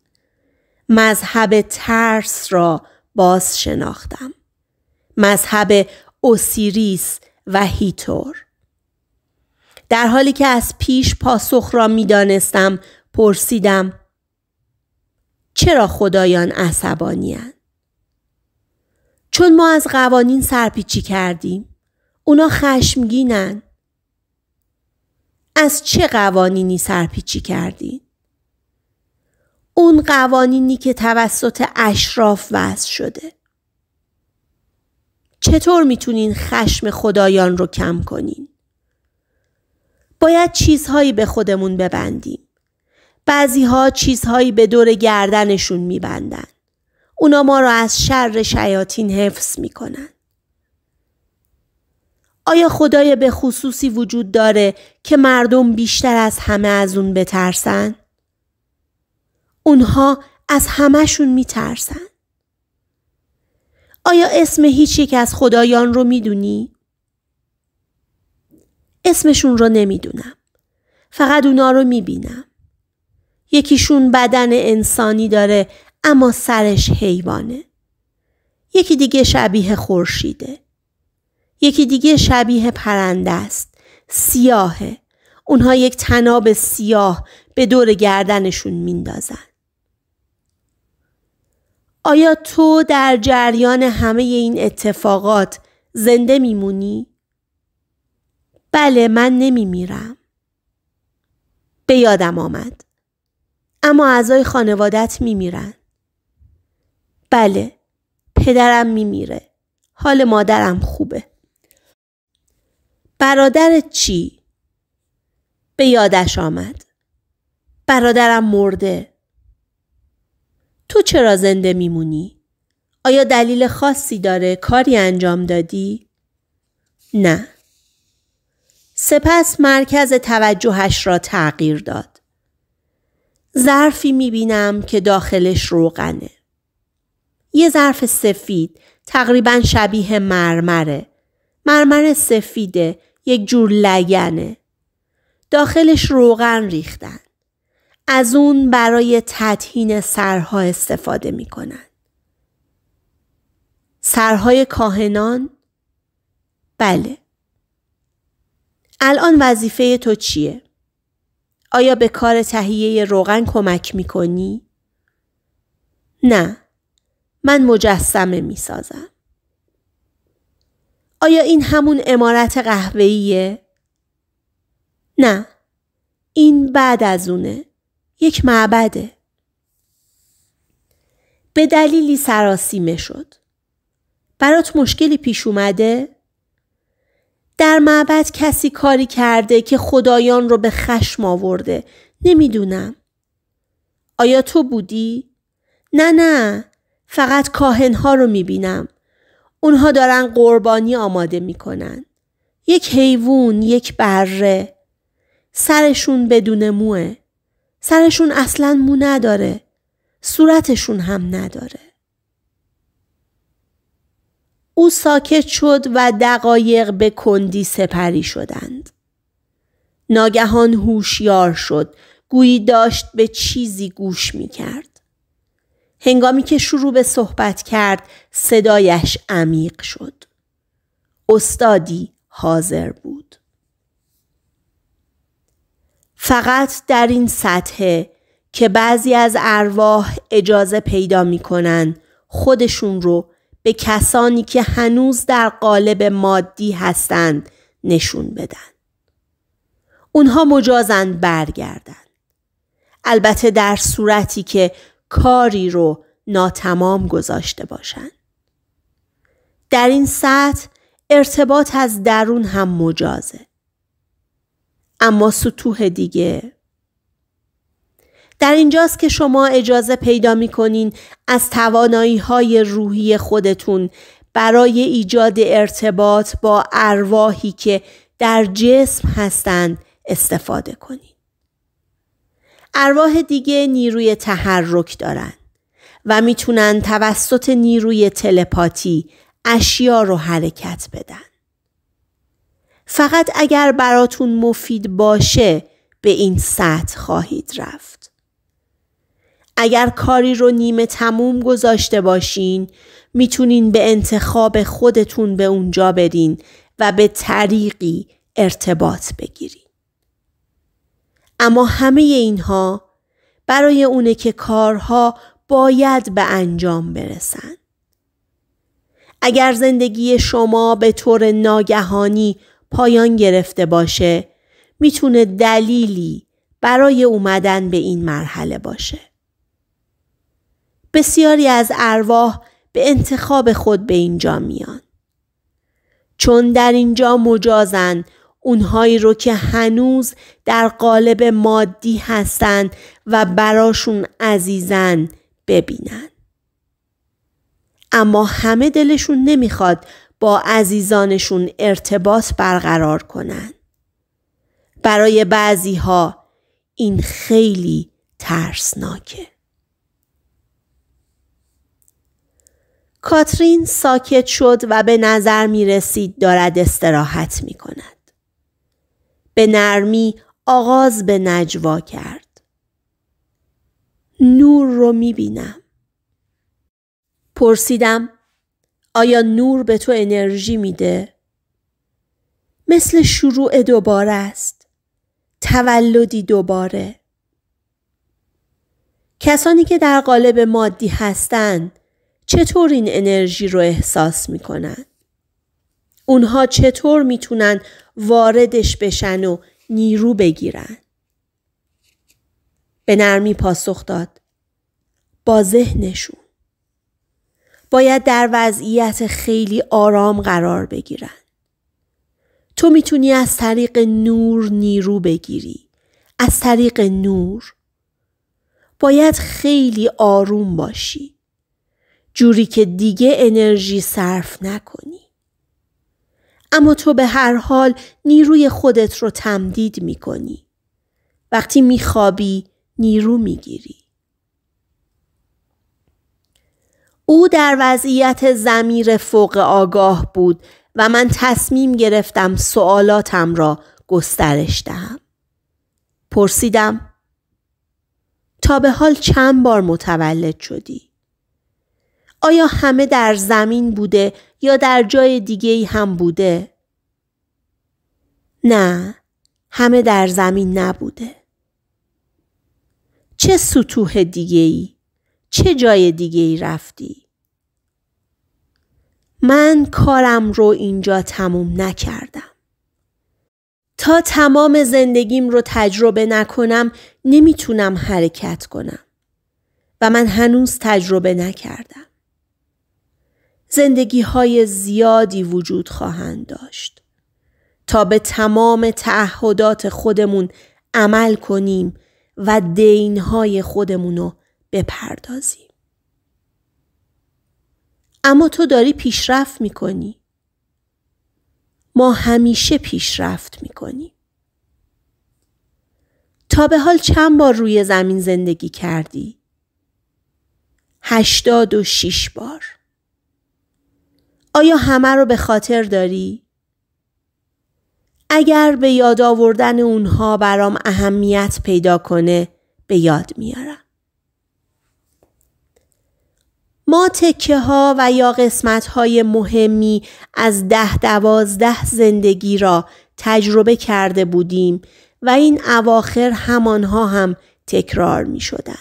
Speaker 1: مذهب ترس را باز شناختم. مذهب اوسیریس و هیتور. در حالی که از پیش پاسخ را می دانستم پرسیدم چرا خدایان عصبانی چون ما از قوانین سرپیچی کردیم اونا خشمگینن از چه قوانینی سرپیچی کردین؟ اون قوانینی که توسط اشراف وضع شده چطور میتونین خشم خدایان رو کم کنین؟ باید چیزهایی به خودمون ببندیم بعضی ها چیزهایی به دور گردنشون میبندن. اونا ما را از شر شیاطین حفظ میکنن. آیا خدای به خصوصی وجود داره که مردم بیشتر از همه از اون بترسن؟ اونها از همهشون ترسن؟ آیا اسم هیچ یک از خدایان رو میدونی؟ اسمشون رو نمیدونم. فقط اونا رو میبینم. یکیشون بدن انسانی داره اما سرش حیوانه. یکی دیگه شبیه خورشیده. یکی دیگه شبیه پرنده است. سیاهه. اونها یک تناب سیاه به دور گردنشون میندازن. آیا تو در جریان همه این اتفاقات زنده میمونی؟ بله من نمیمیرم. به یادم آمد. اما اعضای خانوادت میمیرن. بله پدرم میمیره. حال مادرم خوبه. برادر چی؟ به یادش آمد. برادرم مرده. تو چرا زنده میمونی؟ آیا دلیل خاصی داره کاری انجام دادی؟ نه. سپس مرکز توجهش را تغییر داد. ظرفی میبینم که داخلش روغنه. یه ظرف سفید تقریبا شبیه مرمره. مرمر سفیده یک جور لگنه. داخلش روغن ریختن. از اون برای تطهین سرها استفاده میکنن. سرهای کاهنان؟ بله. الان وظیفه تو چیه؟ آیا به کار تهیه روغن کمک می کنی؟ نه. من مجسمه می سازم. آیا این همون امارت قهوهیه؟ نه. این بعد از اونه. یک معبده. به دلیلی سراسیمه شد. برات مشکلی پیش اومده؟ در معبد کسی کاری کرده که خدایان رو به خشم آورده نمیدونم آیا تو بودی؟ نه نه فقط کاهنها رو میبینم اونها دارن قربانی آماده میکنن یک حیوان، یک بره سرشون بدون موه سرشون اصلا مو نداره صورتشون هم نداره او ساکت شد و دقایق به کندی سپری شدند. ناگهان هوشیار شد گویی داشت به چیزی گوش می کرد. هنگامی که شروع به صحبت کرد صدایش عمیق شد. استادی حاضر بود. فقط در این سطحه که بعضی از ارواح اجازه پیدا می کنن خودشون رو به کسانی که هنوز در قالب مادی هستند نشون بدن. اونها مجازند برگردن. البته در صورتی که کاری رو ناتمام گذاشته باشند. در این سطح ارتباط از درون هم مجازه. اما سطوح دیگه در اینجاست که شما اجازه پیدا می کنین از توانایی های روحی خودتون برای ایجاد ارتباط با ارواحی که در جسم هستند استفاده کنید. ارواح دیگه نیروی تحرک دارن و میتونن توسط نیروی تلپاتی اشیا رو حرکت بدن. فقط اگر براتون مفید باشه به این سطح خواهید رفت. اگر کاری رو نیمه تموم گذاشته باشین میتونین به انتخاب خودتون به اونجا برین و به طریقی ارتباط بگیرین. اما همه اینها برای اونه که کارها باید به انجام برسن. اگر زندگی شما به طور ناگهانی پایان گرفته باشه میتونه دلیلی برای اومدن به این مرحله باشه. بسیاری از ارواح به انتخاب خود به اینجا میان. چون در اینجا مجازن اونهایی رو که هنوز در قالب مادی هستند و براشون عزیزن ببینن. اما همه دلشون نمیخواد با عزیزانشون ارتباط برقرار کنن. برای بعضی ها این خیلی ترسناکه. کاترین ساکت شد و به نظر می رسید دارد استراحت می کند. به نرمی آغاز به نجوا کرد. نور رو می بینم. پرسیدم آیا نور به تو انرژی میده؟ مثل شروع دوباره است. تولدی دوباره. کسانی که در قالب مادی هستند چطور این انرژی رو احساس میکنن؟ اونها چطور میتونن واردش بشن و نیرو بگیرن؟ به نرمی پاسخ داد. با ذهنشون. باید در وضعیت خیلی آرام قرار بگیرن. تو میتونی از طریق نور نیرو بگیری. از طریق نور. باید خیلی آروم باشی. جوری که دیگه انرژی صرف نکنی. اما تو به هر حال نیروی خودت رو تمدید می کنی. وقتی می خوابی نیرو می گیری. او در وضعیت زمیر فوق آگاه بود و من تصمیم گرفتم سوالاتم را گسترش دهم. پرسیدم تا به حال چند بار متولد شدی؟ آیا همه در زمین بوده یا در جای دیگه ای هم بوده؟ نه، همه در زمین نبوده. چه سطوح دیگه ای؟ چه جای دیگه ای رفتی؟ من کارم رو اینجا تموم نکردم. تا تمام زندگیم رو تجربه نکنم نمیتونم حرکت کنم و من هنوز تجربه نکردم. زندگی های زیادی وجود خواهند داشت. تا به تمام تعهدات خودمون عمل کنیم و دین خودمون رو بپردازیم. اما تو داری پیشرفت میکنی. ما همیشه پیشرفت میکنیم. تا به حال چند بار روی زمین زندگی کردی؟ هشتاد و شیش بار. آیا همه رو به خاطر داری؟ اگر به یاد آوردن اونها برام اهمیت پیدا کنه به یاد میارم. ما تکه ها و یا قسمت های مهمی از ده دوازده زندگی را تجربه کرده بودیم و این اواخر همانها هم تکرار می شدند.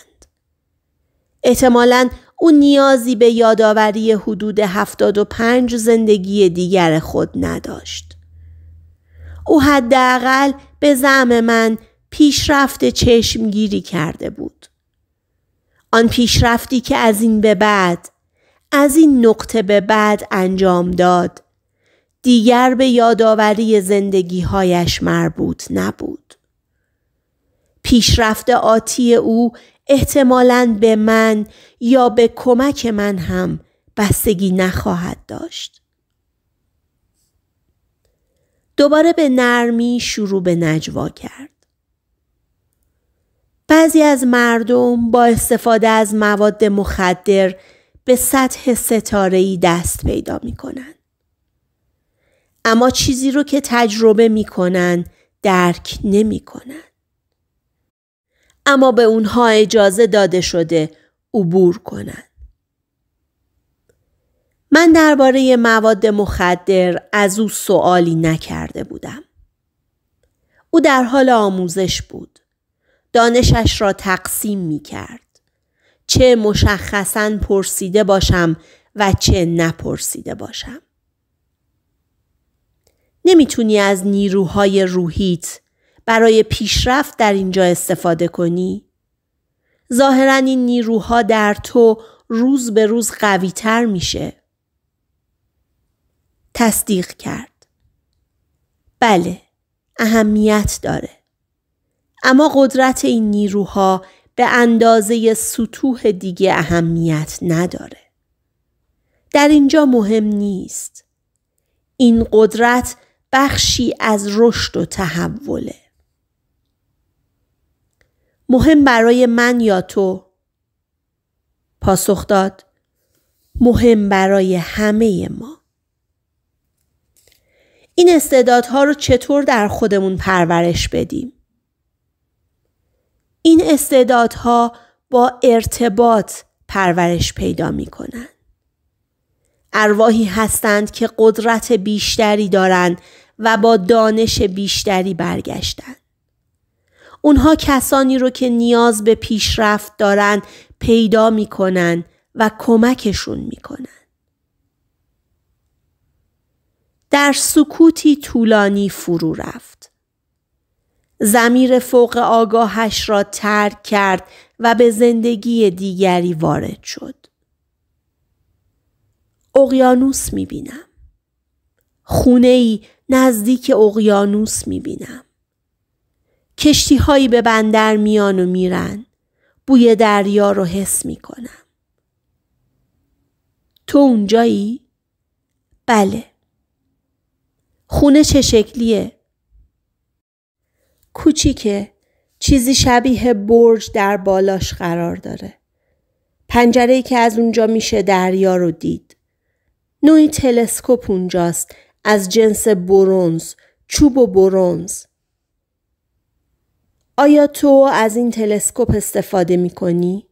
Speaker 1: او نیازی به یادآوری حدود 75 زندگی دیگر خود نداشت. او حداقل به زعم من پیشرفت چشمگیری کرده بود. آن پیشرفتی که از این به بعد از این نقطه به بعد انجام داد دیگر به یادآوری زندگیهایش مربوط نبود. پیشرفت آتی او احتمالا به من یا به کمک من هم بستگی نخواهد داشت. دوباره به نرمی شروع به نجوا کرد. بعضی از مردم با استفاده از مواد مخدر به سطح ستارهی دست پیدا می کنن. اما چیزی رو که تجربه می درک نمی کنن. اما به اونها اجازه داده شده عبور کنند. من درباره مواد مخدر از او سوالی نکرده بودم. او در حال آموزش بود. دانشش را تقسیم می کرد. چه مشخصا پرسیده باشم و چه نپرسیده باشم. نمیتونی از نیروهای روحیت برای پیشرفت در اینجا استفاده کنی؟ ظاهرا این نیروها در تو روز به روز قوی تر میشه. تصدیق کرد. بله، اهمیت داره. اما قدرت این نیروها به اندازه سطوح دیگه اهمیت نداره. در اینجا مهم نیست. این قدرت بخشی از رشد و تحوله. مهم برای من یا تو؟ پاسخ داد مهم برای همه ما. این استعدادها رو چطور در خودمون پرورش بدیم؟ این استعدادها با ارتباط پرورش پیدا می کنن. ارواحی هستند که قدرت بیشتری دارند و با دانش بیشتری برگشتند. اونها کسانی رو که نیاز به پیشرفت دارن پیدا میکنن و کمکشون میکنن. در سکوتی طولانی فرو رفت. زمیر فوق آگاهش را ترک کرد و به زندگی دیگری وارد شد. اقیانوس میبینم. خونه ای نزدیک اقیانوس میبینم. کشتی هایی به بندر میان و میرن بوی دریا رو حس میکنم تو اونجایی؟ بله خونه چه شکلیه؟ کوچیکه چیزی شبیه برج در بالاش قرار داره پنجره ای که از اونجا میشه دریا رو دید نوعی تلسکوپ اونجاست از جنس برونز چوب و برونز آیا تو از این تلسکوپ استفاده می کنی؟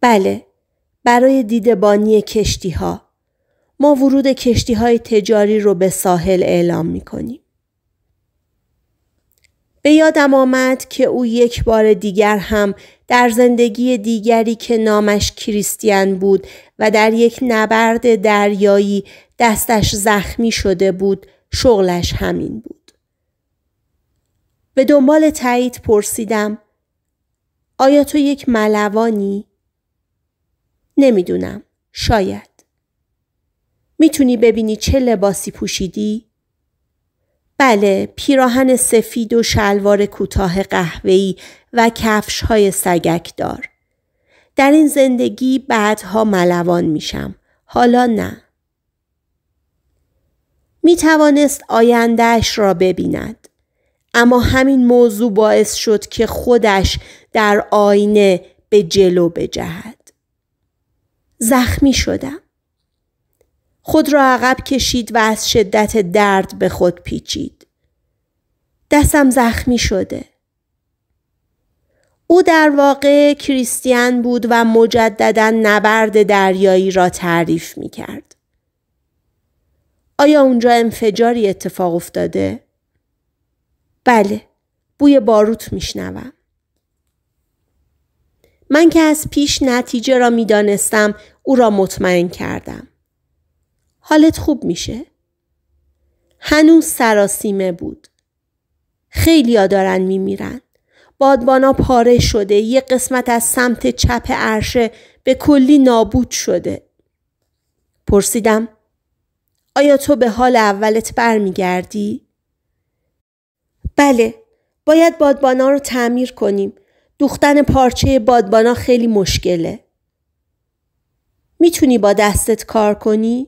Speaker 1: بله، برای دیدبانی کشتی ها. ما ورود کشتی های تجاری رو به ساحل اعلام می کنیم. به یادم آمد که او یک بار دیگر هم در زندگی دیگری که نامش کریستیان بود و در یک نبرد دریایی دستش زخمی شده بود شغلش همین بود. به دنبال تایید پرسیدم آیا تو یک ملوانی؟ نمیدونم. شاید. میتونی ببینی چه لباسی پوشیدی؟ بله، پیراهن سفید و شلوار کوتاه قهوه‌ای و کفش‌های دار. در این زندگی بعدها ملوان میشم. حالا نه. می توانست آیندهش را ببیند. اما همین موضوع باعث شد که خودش در آینه به جلو بجهد زخمی شدم خود را عقب کشید و از شدت درد به خود پیچید دستم زخمی شده او در واقع کریستیان بود و مجددا نبرد دریایی را تعریف می کرد. آیا اونجا انفجاری اتفاق افتاده؟ بله بوی باروت میشنوم من که از پیش نتیجه را میدانستم او را مطمئن کردم حالت خوب میشه هنوز سراسیمه بود خیلی ها دارن میمیرن بادبانا پاره شده یه قسمت از سمت چپ عرشه به کلی نابود شده پرسیدم آیا تو به حال اولت برمیگردی بله باید بادبانا رو تعمیر کنیم. دوختن پارچه بادبانا خیلی مشکله. میتونی با دستت کار کنی؟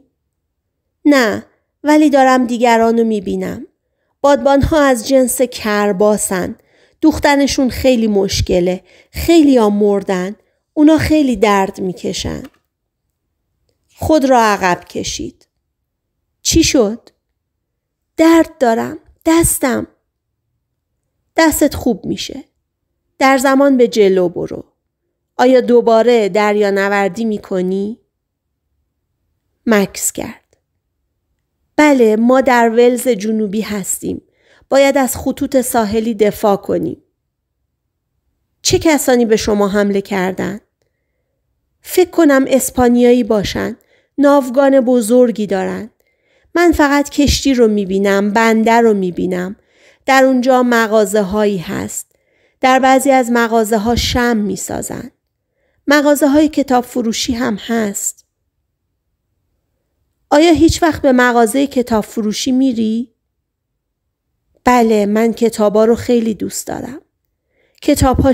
Speaker 1: نه ولی دارم دیگران رو میبینم. بادبان ها از جنس کرباسن. دوختنشون خیلی مشکله. خیلی ها مردن. اونا خیلی درد میکشن. خود را عقب کشید. چی شد؟ درد دارم. دستم. دستت خوب میشه. در زمان به جلو برو. آیا دوباره دریا نوردی میکنی؟ مکس کرد. بله ما در ولز جنوبی هستیم. باید از خطوط ساحلی دفاع کنیم. چه کسانی به شما حمله کردند؟ فکر کنم اسپانیایی باشن. ناوگان بزرگی دارن. من فقط کشتی رو میبینم، بنده رو میبینم. در اونجا مغازه هایی هست. در بعضی از مغازه ها شم می سازن. مغازه های کتاب فروشی هم هست. آیا هیچ وقت به مغازه کتاب فروشی میری؟ بله من کتابا رو خیلی دوست دارم. کتاب ها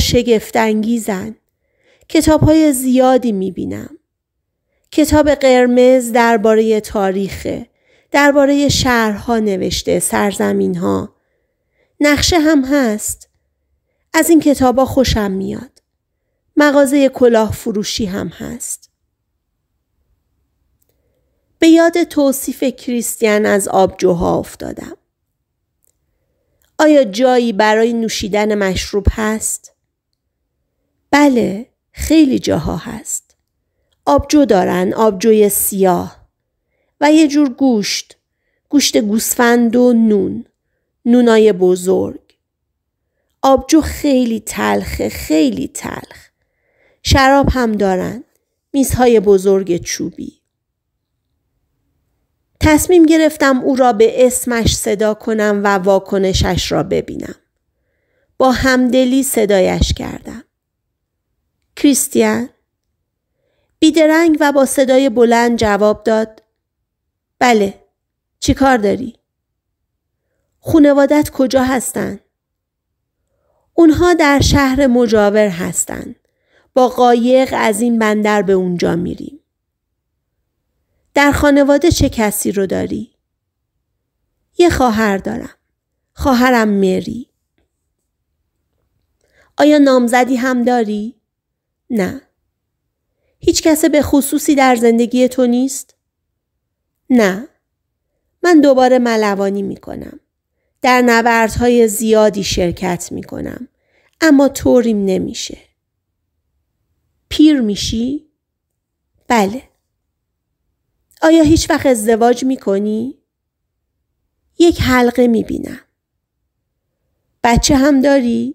Speaker 1: انگیزن. کتاب های زیادی می بینم. کتاب قرمز درباره تاریخه. درباره شهرها نوشته سرزمینها نقشه هم هست. از این کتابا خوشم میاد. مغازه کلاه فروشی هم هست. به یاد توصیف کریستیان از آبجوها افتادم. آیا جایی برای نوشیدن مشروب هست؟ بله، خیلی جاها هست. آبجو دارن، آبجوی سیاه و یه جور گوشت، گوشت گوسفند و نون. نونای بزرگ آبجو خیلی تلخه خیلی تلخ شراب هم دارن میزهای بزرگ چوبی تصمیم گرفتم او را به اسمش صدا کنم و واکنشش را ببینم با همدلی صدایش کردم کریستیان بیدرنگ و با صدای بلند جواب داد بله چی کار داری؟ خونوادت کجا هستن؟ اونها در شهر مجاور هستند. با قایق از این بندر به اونجا میریم. در خانواده چه کسی رو داری؟ یه خواهر دارم. خواهرم مری. آیا نامزدی هم داری؟ نه. هیچ کس به خصوصی در زندگی تو نیست؟ نه. من دوباره ملوانی میکنم. در نبردهای زیادی شرکت می کنم. اما طوریم نمیشه. پیر میشی؟ بله. آیا هیچ وقت ازدواج می کنی؟ یک حلقه می بینم. بچه هم داری؟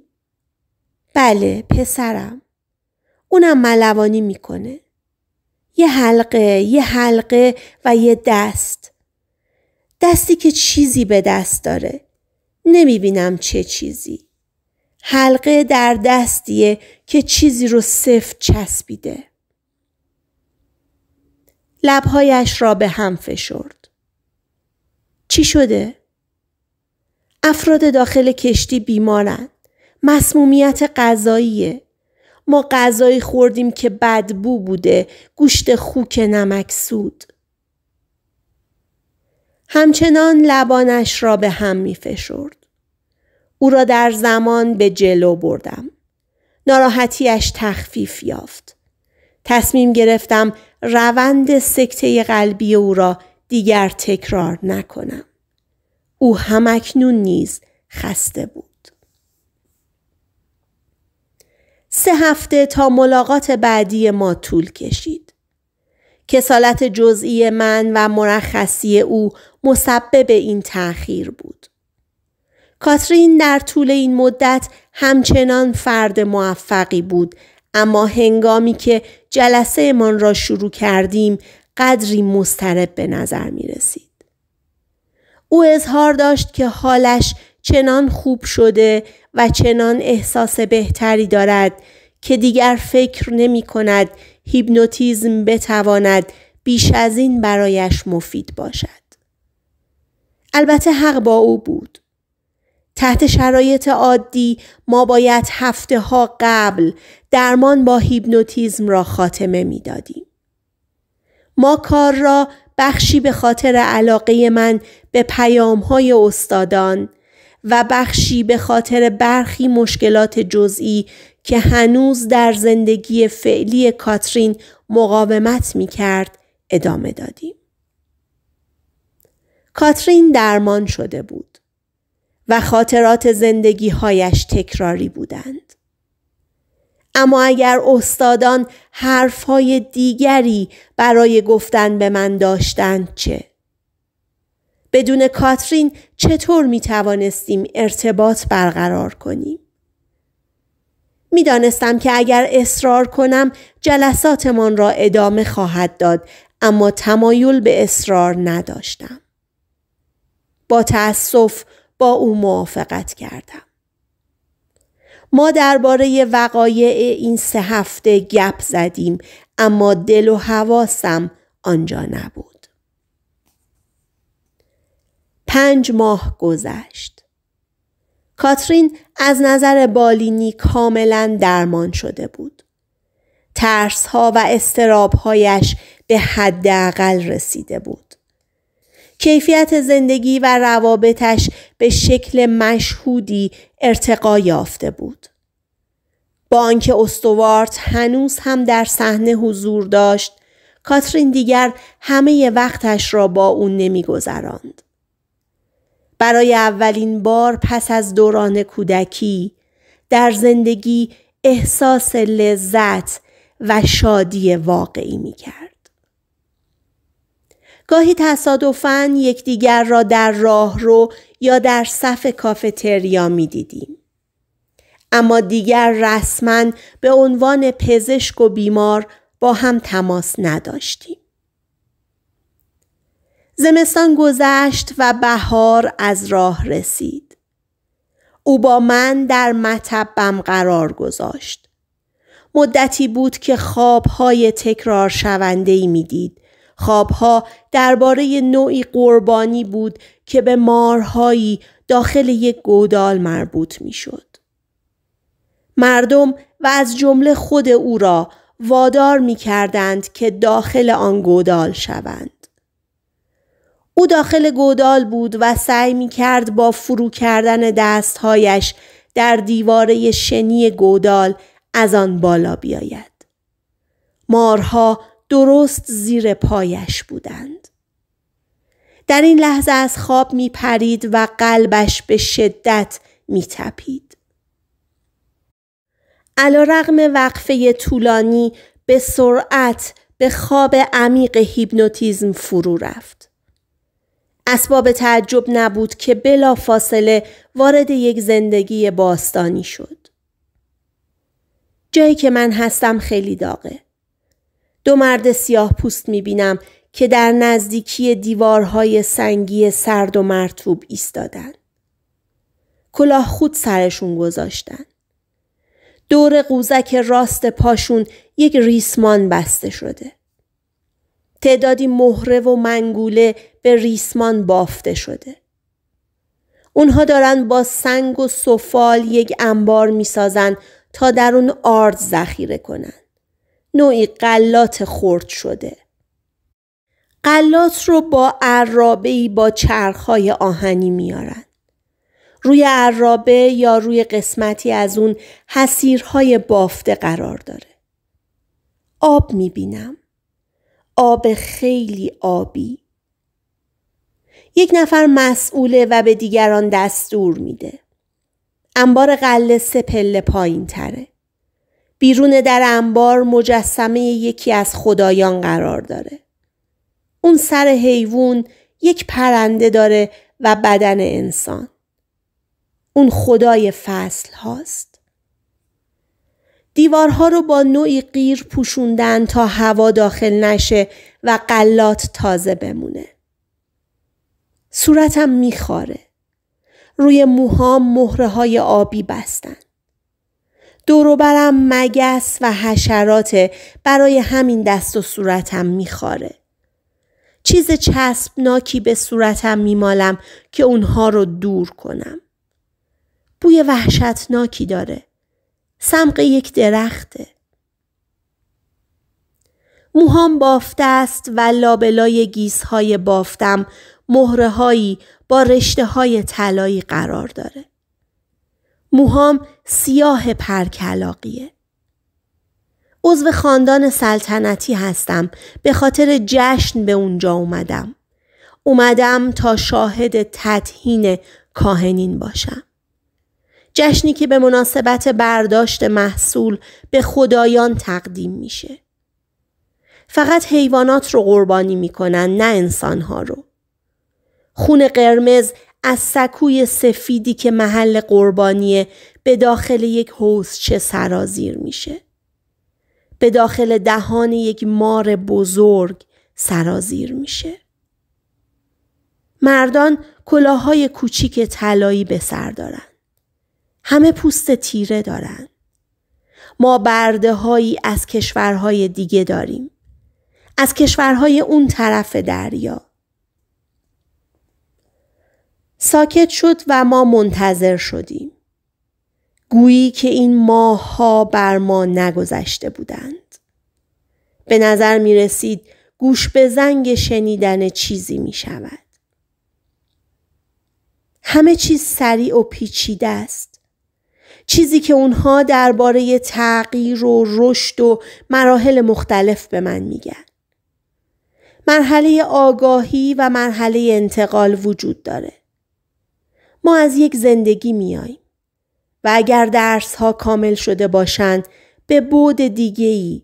Speaker 1: بله پسرم. اونم ملوانی میکنه. یه حلقه، یه حلقه و یه دست. دستی که چیزی به دست داره. نمی بینم چه چیزی. حلقه در دستیه که چیزی رو سفت چسبیده. لبهایش را به هم فشرد. چی شده؟ افراد داخل کشتی بیمارند. مسمومیت غذاییه. ما غذایی خوردیم که بدبو بوده. گوشت خوک نمک سود. همچنان لبانش را به هم می فشرد. او را در زمان به جلو بردم. ناراحتیش تخفیف یافت. تصمیم گرفتم روند سکته قلبی او را دیگر تکرار نکنم. او همکنون نیز خسته بود. سه هفته تا ملاقات بعدی ما طول کشید. کسالت جزئی من و مرخصی او مسبب این تأخیر بود. کاترین در طول این مدت همچنان فرد موفقی بود اما هنگامی که جلسه من را شروع کردیم قدری مسترب به نظر می رسید. او اظهار داشت که حالش چنان خوب شده و چنان احساس بهتری دارد که دیگر فکر نمی کند هیپنوتیزم بتواند بیش از این برایش مفید باشد. البته حق با او بود. تحت شرایط عادی ما باید هفته ها قبل درمان با هیپنوتیزم را خاتمه می دادیم. ما کار را بخشی به خاطر علاقه من به پیام های استادان و بخشی به خاطر برخی مشکلات جزئی که هنوز در زندگی فعلی کاترین مقاومت می کرد ادامه دادیم. کاترین درمان شده بود و خاطرات زندگی هایش تکراری بودند. اما اگر استادان حرفهای دیگری برای گفتن به من داشتند چه؟ بدون کاترین چطور می توانستیم ارتباط برقرار کنیم؟ میدانستم که اگر اصرار کنم جلساتمان را ادامه خواهد داد اما تمایل به اصرار نداشتم. با تأسف با او موافقت کردم. ما درباره وقایع این سه هفته گپ زدیم اما دل و حواسم آنجا نبود. پنج ماه گذشت. کاترین از نظر بالینی کاملا درمان شده بود. ترس ها و استراب هایش به حداقل رسیده بود. کیفیت زندگی و روابطش به شکل مشهودی ارتقا یافته بود. با آنکه استوارت هنوز هم در صحنه حضور داشت، کاترین دیگر همه وقتش را با او گذراند. برای اولین بار پس از دوران کودکی در زندگی احساس لذت و شادی واقعی می کرد. گاهی تصادفاً یکدیگر را در راه رو یا در صف کافتریا می دیدیم. اما دیگر رسما به عنوان پزشک و بیمار با هم تماس نداشتیم. زمستان گذشت و بهار از راه رسید. او با من در مطبم قرار گذاشت. مدتی بود که خوابهای تکرار شونده ای میدید. خوابها درباره نوعی قربانی بود که به مارهایی داخل یک گودال مربوط میشد. مردم و از جمله خود او را وادار می کردند که داخل آن گودال شوند. او داخل گودال بود و سعی می کرد با فرو کردن دستهایش در دیواره شنی گودال از آن بالا بیاید. مارها درست زیر پایش بودند. در این لحظه از خواب می پرید و قلبش به شدت می تپید. علا رقم وقفه طولانی به سرعت به خواب عمیق هیپنوتیزم فرو رفت. اسباب تعجب نبود که بلا فاصله وارد یک زندگی باستانی شد. جایی که من هستم خیلی داغه. دو مرد سیاه پوست می بینم که در نزدیکی دیوارهای سنگی سرد و مرتوب ایستادن. کلاه خود سرشون گذاشتن. دور قوزک راست پاشون یک ریسمان بسته شده. تعدادی مهره و منگوله به ریسمان بافته شده. اونها دارن با سنگ و سفال یک انبار میسازن تا در اون آرد ذخیره کنن. نوعی قلات خرد شده. قلات رو با ای با چرخهای آهنی میارن. روی عرابه یا روی قسمتی از اون حسیرهای بافته قرار داره. آب میبینم. آب خیلی آبی یک نفر مسئوله و به دیگران دستور میده انبار قله سه پله پایین تره بیرون در انبار مجسمه یکی از خدایان قرار داره اون سر حیوان یک پرنده داره و بدن انسان اون خدای فصل هاست دیوارها رو با نوعی غیر پوشوندن تا هوا داخل نشه و قلات تازه بمونه. صورتم میخاره. روی موهام مهره های آبی بستن. دوروبرم مگس و حشرات برای همین دست و صورتم میخاره. چیز چسبناکی به صورتم میمالم که اونها رو دور کنم. بوی وحشتناکی داره. سمق یک درخته موهام بافته است و لابلای گیسهای بافتم مهرههایی با رشته های طلایی قرار داره. موهام سیاه پرکلاقیه. عضو خاندان سلطنتی هستم به خاطر جشن به اونجا اومدم. اومدم تا شاهد تدهین کاهنین باشم. جشنی که به مناسبت برداشت محصول به خدایان تقدیم میشه. فقط حیوانات رو قربانی میکنن نه انسانها رو. خون قرمز از سکوی سفیدی که محل قربانیه به داخل یک حوز چه سرازیر میشه. به داخل دهان یک مار بزرگ سرازیر میشه. مردان کلاهای کوچیک طلایی به سر دارن. همه پوست تیره دارند. ما برده هایی از کشورهای دیگه داریم. از کشورهای اون طرف دریا. ساکت شد و ما منتظر شدیم. گویی که این ماهها بر ما نگذشته بودند. به نظر می رسید گوش به زنگ شنیدن چیزی می شود. همه چیز سریع و پیچیده است. چیزی که اونها درباره تغییر و رشد و مراحل مختلف به من میگن. مرحله آگاهی و مرحله انتقال وجود داره. ما از یک زندگی میاییم و اگر درس ها کامل شده باشند به بود دیگه ای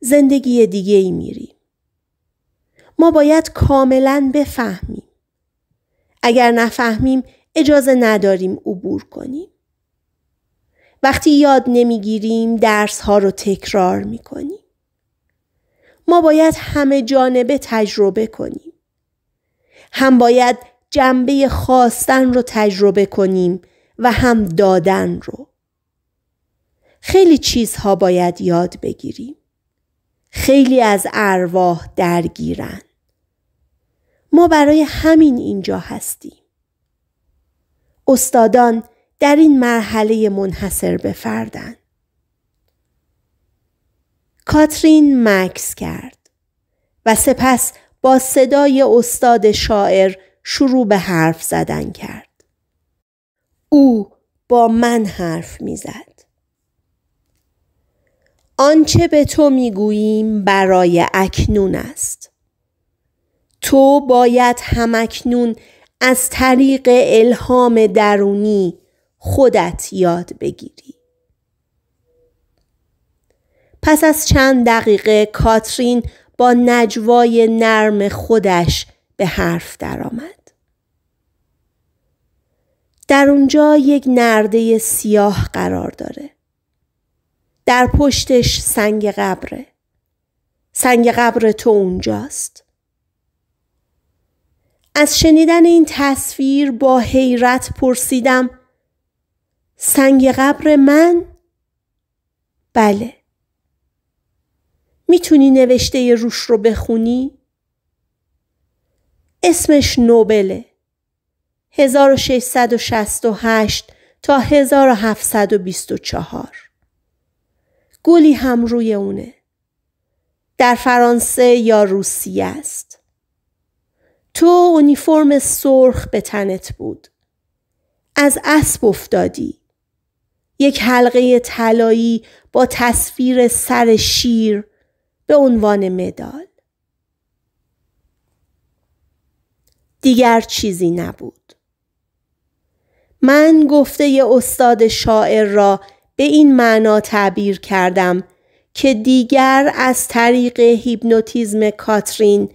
Speaker 1: زندگی دیگه ای میریم. ما باید کاملا بفهمیم. اگر نفهمیم اجازه نداریم عبور کنیم. وقتی یاد نمیگیریم درس ها رو تکرار کنیم. ما باید همه جانبه تجربه کنیم. هم باید جنبه خواستن رو تجربه کنیم و هم دادن رو. خیلی چیزها باید یاد بگیریم. خیلی از ارواح درگیرن. ما برای همین اینجا هستیم. استادان در این مرحله منحصر به فردن. کاترین مکس کرد و سپس با صدای استاد شاعر شروع به حرف زدن کرد. او با من حرف میزد. آنچه به تو میگوییم برای اکنون است. تو باید همکنون از طریق الهام درونی خودت یاد بگیری. پس از چند دقیقه کاترین با نجوای نرم خودش به حرف درآمد. در اونجا یک نرده سیاه قرار داره. در پشتش سنگ قبره. سنگ قبر تو اونجاست. از شنیدن این تصویر با حیرت پرسیدم سنگ قبر من؟ بله. میتونی نوشته روش رو بخونی؟ اسمش نوبله. 1668 تا 1724 گلی هم روی اونه. در فرانسه یا روسیه است. تو اونیفرم سرخ به تنت بود. از اسب افتادی. یک حلقه طلایی با تصویر سر شیر به عنوان مدال دیگر چیزی نبود من گفته استاد شاعر را به این معنا تعبیر کردم که دیگر از طریق هیپنوتیزم کاترین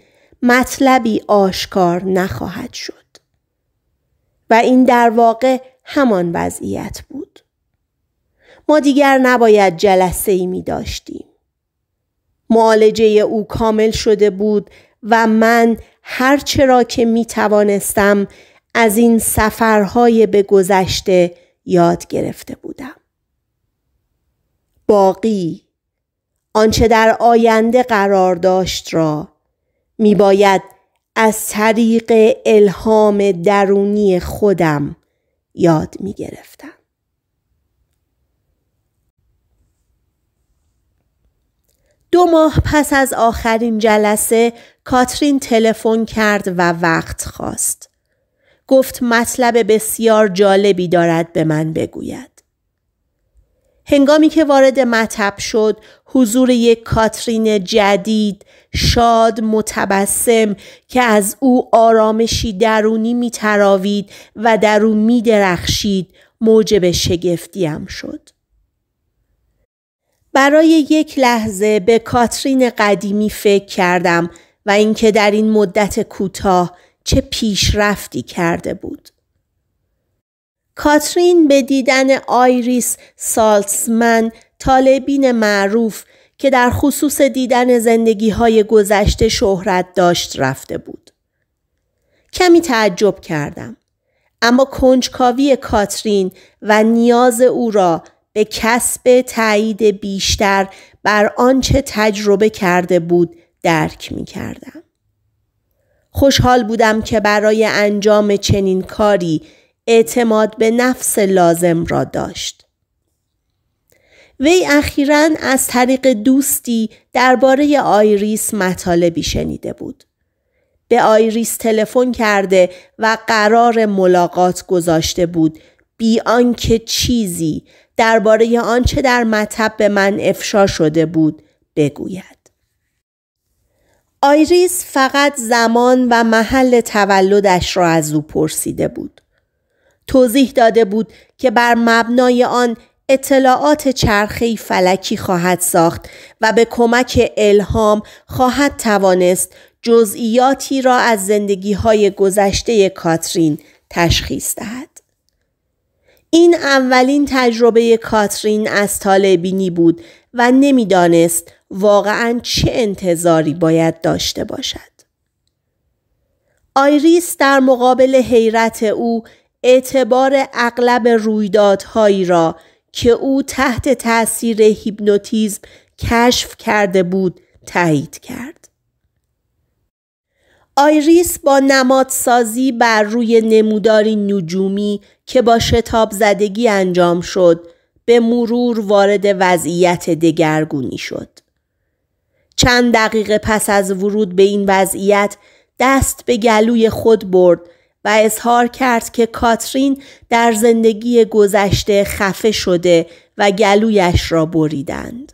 Speaker 1: مطلبی آشکار نخواهد شد و این در واقع همان وضعیت بود ما دیگر نباید جلسه ای می داشتیم. معالجه او کامل شده بود و من هرچه را که می توانستم از این سفرهای به گذشته یاد گرفته بودم. باقی آنچه در آینده قرار داشت را می باید از طریق الهام درونی خودم یاد می گرفتم. دو ماه پس از آخرین جلسه کاترین تلفن کرد و وقت خواست. گفت مطلب بسیار جالبی دارد به من بگوید. هنگامی که وارد مطب شد حضور یک کاترین جدید شاد متبسم که از او آرامشی درونی میتراوید و درون او میدرخشید موجب شگفتیم شد برای یک لحظه به کاترین قدیمی فکر کردم و اینکه در این مدت کوتاه چه پیشرفتی کرده بود. کاترین به دیدن آیریس سالسمن طالبین معروف که در خصوص دیدن زندگی های گذشته شهرت داشت رفته بود. کمی تعجب کردم. اما کنجکاوی کاترین و نیاز او را به کسب تایید بیشتر بر آنچه تجربه کرده بود درک می کردم. خوشحال بودم که برای انجام چنین کاری اعتماد به نفس لازم را داشت. وی اخیرا از طریق دوستی درباره آیریس مطالبی شنیده بود. به آیریس تلفن کرده و قرار ملاقات گذاشته بود بی آنکه چیزی درباره آنچه در مطب به من افشا شده بود بگوید. آیریس فقط زمان و محل تولدش را از او پرسیده بود. توضیح داده بود که بر مبنای آن اطلاعات چرخی فلکی خواهد ساخت و به کمک الهام خواهد توانست جزئیاتی را از زندگی های گذشته کاترین تشخیص دهد. این اولین تجربه کاترین از طالبینی بود و نمیدانست واقعا چه انتظاری باید داشته باشد. آیریس در مقابل حیرت او اعتبار اغلب رویدادهایی را که او تحت تاثیر هیپنوتیزم کشف کرده بود تایید کرد. آیریس با نمادسازی بر روی نموداری نجومی که با شتاب زدگی انجام شد به مرور وارد وضعیت دگرگونی شد. چند دقیقه پس از ورود به این وضعیت دست به گلوی خود برد و اظهار کرد که کاترین در زندگی گذشته خفه شده و گلویش را بریدند.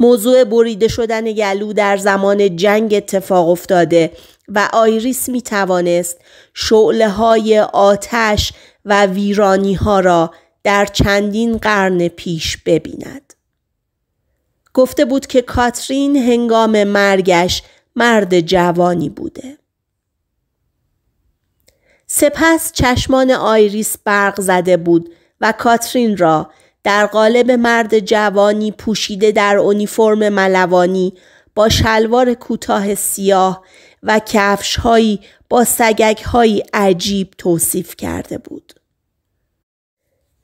Speaker 1: موضوع بریده شدن گلو در زمان جنگ اتفاق افتاده و آیریس می توانست شعله های آتش و ویرانی ها را در چندین قرن پیش ببیند. گفته بود که کاترین هنگام مرگش مرد جوانی بوده. سپس چشمان آیریس برق زده بود و کاترین را در قالب مرد جوانی پوشیده در اونیفرم ملوانی با شلوار کوتاه سیاه و کفش هایی با سگک های عجیب توصیف کرده بود.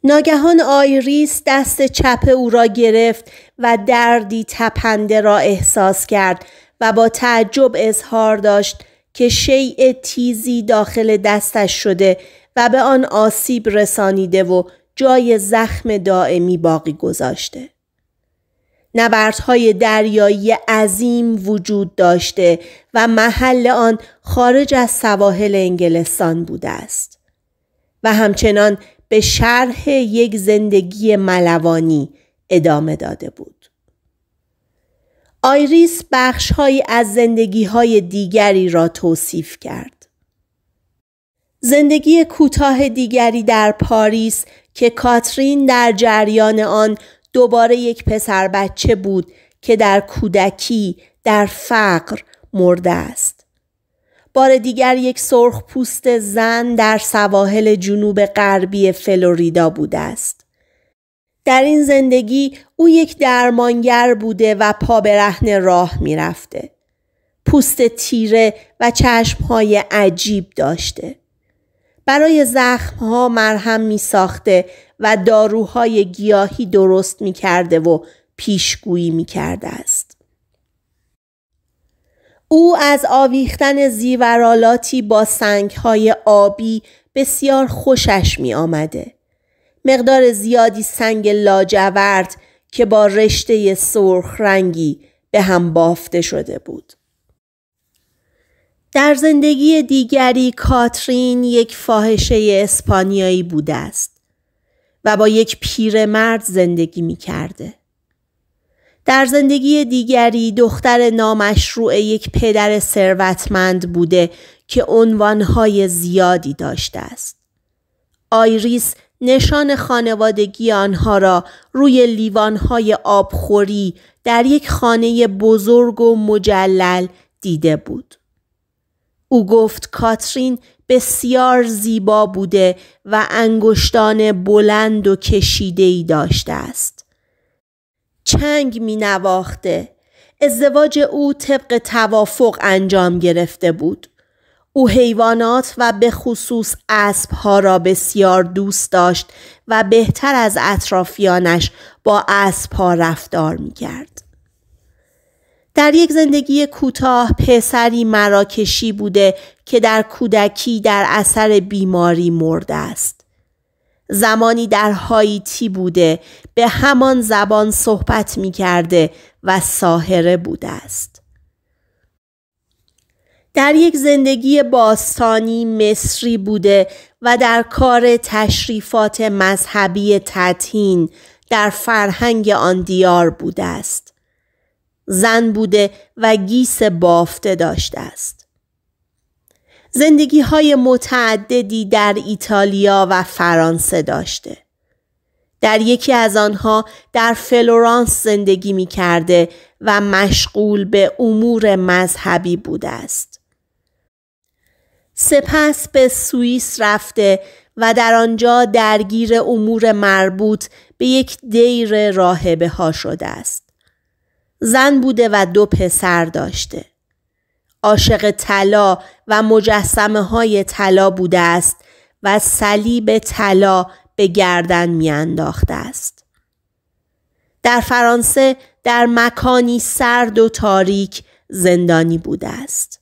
Speaker 1: ناگهان آیریس دست چپ او را گرفت و دردی تپنده را احساس کرد و با تعجب اظهار داشت که شیء تیزی داخل دستش شده و به آن آسیب رسانیده و جای زخم دائمی باقی گذاشته. نبردهای دریایی عظیم وجود داشته و محل آن خارج از سواحل انگلستان بوده است و همچنان به شرح یک زندگی ملوانی ادامه داده بود. آیریس بخشهایی از زندگیهای دیگری را توصیف کرد. زندگی کوتاه دیگری در پاریس که کاترین در جریان آن دوباره یک پسر بچه بود که در کودکی در فقر مرده است. بار دیگر یک سرخ پوست زن در سواحل جنوب غربی فلوریدا بوده است. در این زندگی او یک درمانگر بوده و پا به رهن راه میرفته. پوست تیره و چشمهای عجیب داشته. برای زخمها مرهم می ساخته و داروهای گیاهی درست می کرده و پیشگویی می کرده است. او از آویختن زیورالاتی با سنگهای آبی بسیار خوشش می آمده. مقدار زیادی سنگ لاجورد که با رشته سرخ رنگی به هم بافته شده بود. در زندگی دیگری کاترین یک فاحشه اسپانیایی بوده است. و با یک پیرمرد زندگی می کرده. در زندگی دیگری دختر نامشروع یک پدر ثروتمند بوده که عنوانهای زیادی داشته است. آیریس نشان خانوادگی آنها را روی لیوانهای آبخوری در یک خانه بزرگ و مجلل دیده بود. او گفت کاترین بسیار زیبا بوده و انگشتان بلند و کشیده ای داشته است. چنگ می نواخته. ازدواج او طبق توافق انجام گرفته بود. او حیوانات و به خصوص اسبها را بسیار دوست داشت و بهتر از اطرافیانش با اسبها رفتار می کرد. در یک زندگی کوتاه پسری مراکشی بوده که در کودکی در اثر بیماری مرده است. زمانی در هاییتی بوده به همان زبان صحبت می کرده و ساهره بوده است. در یک زندگی باستانی مصری بوده و در کار تشریفات مذهبی تطهین در فرهنگ آن دیار بوده است. زن بوده و گیس بافته داشته است. زندگی های متعددی در ایتالیا و فرانسه داشته. در یکی از آنها در فلورانس زندگی می کرده و مشغول به امور مذهبی بوده است. سپس به سوئیس رفته و در آنجا درگیر امور مربوط به یک دیر راهبه ها شده است. زن بوده و دو پسر داشته. عاشق طلا و مجسمه های طلا بوده است و صلیب طلا به گردن میانداخته است. در فرانسه در مکانی سرد و تاریک زندانی بوده است.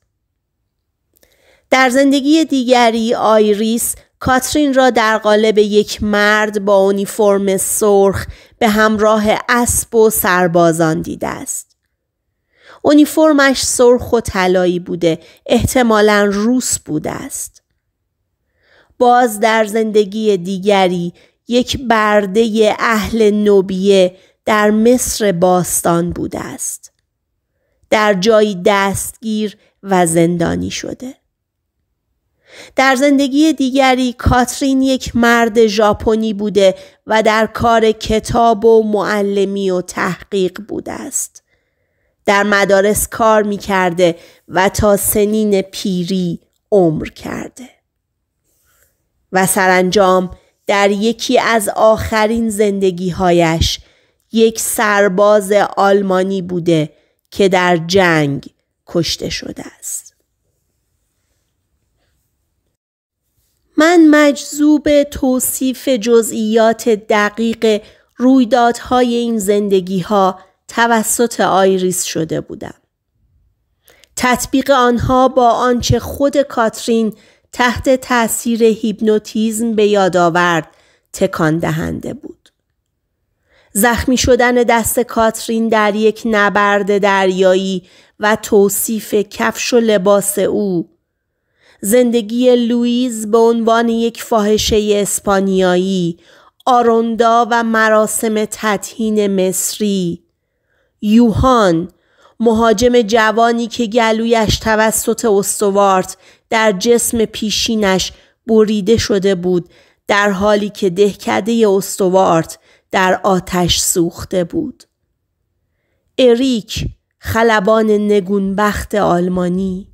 Speaker 1: در زندگی دیگری آیریس کاترین را در قالب یک مرد با اونیفرم سرخ به همراه اسب و سربازان دیده است. اونیفرمش سرخ و طلایی بوده احتمالا روس بوده است. باز در زندگی دیگری یک برده اهل نوبیه در مصر باستان بوده است. در جایی دستگیر و زندانی شده. در زندگی دیگری کاترین یک مرد ژاپنی بوده و در کار کتاب و معلمی و تحقیق بوده است. در مدارس کار می کرده و تا سنین پیری عمر کرده. و سرانجام در یکی از آخرین زندگیهایش یک سرباز آلمانی بوده که در جنگ کشته شده است. من مجذوب توصیف جزئیات دقیق رویدادهای این زندگی ها توسط آیریس شده بودم. تطبیق آنها با آنچه خود کاترین تحت تاثیر هیپنوتیزم به یاد آورد تکان دهنده بود. زخمی شدن دست کاترین در یک نبرد دریایی و توصیف کفش و لباس او زندگی لوئیز به عنوان یک فاحشه اسپانیایی، آروندا و مراسم تطهین مصری، یوهان مهاجم جوانی که گلویش توسط استوارت در جسم پیشینش بریده شده بود در حالی که دهکده استوارت در آتش سوخته بود. اریک خلبان نگونبخت آلمانی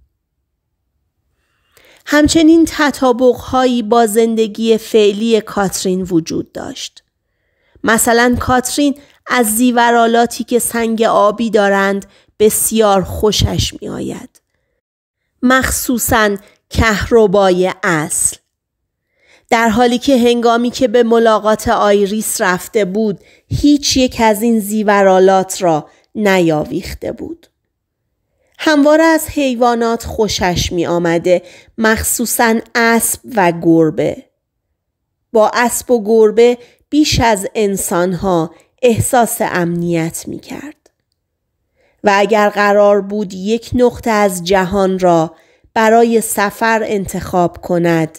Speaker 1: همچنین تطابقهایی با زندگی فعلی کاترین وجود داشت. مثلا کاترین از زیورالاتی که سنگ آبی دارند بسیار خوشش می آید. مخصوصا کهربای اصل. در حالی که هنگامی که به ملاقات آیریس رفته بود هیچ یک از این زیورالات را نیاویخته بود. همواره از حیوانات خوشش می آمده مخصوصا اسب و گربه. با اسب و گربه بیش از انسانها احساس امنیت می کرد. و اگر قرار بود یک نقطه از جهان را برای سفر انتخاب کند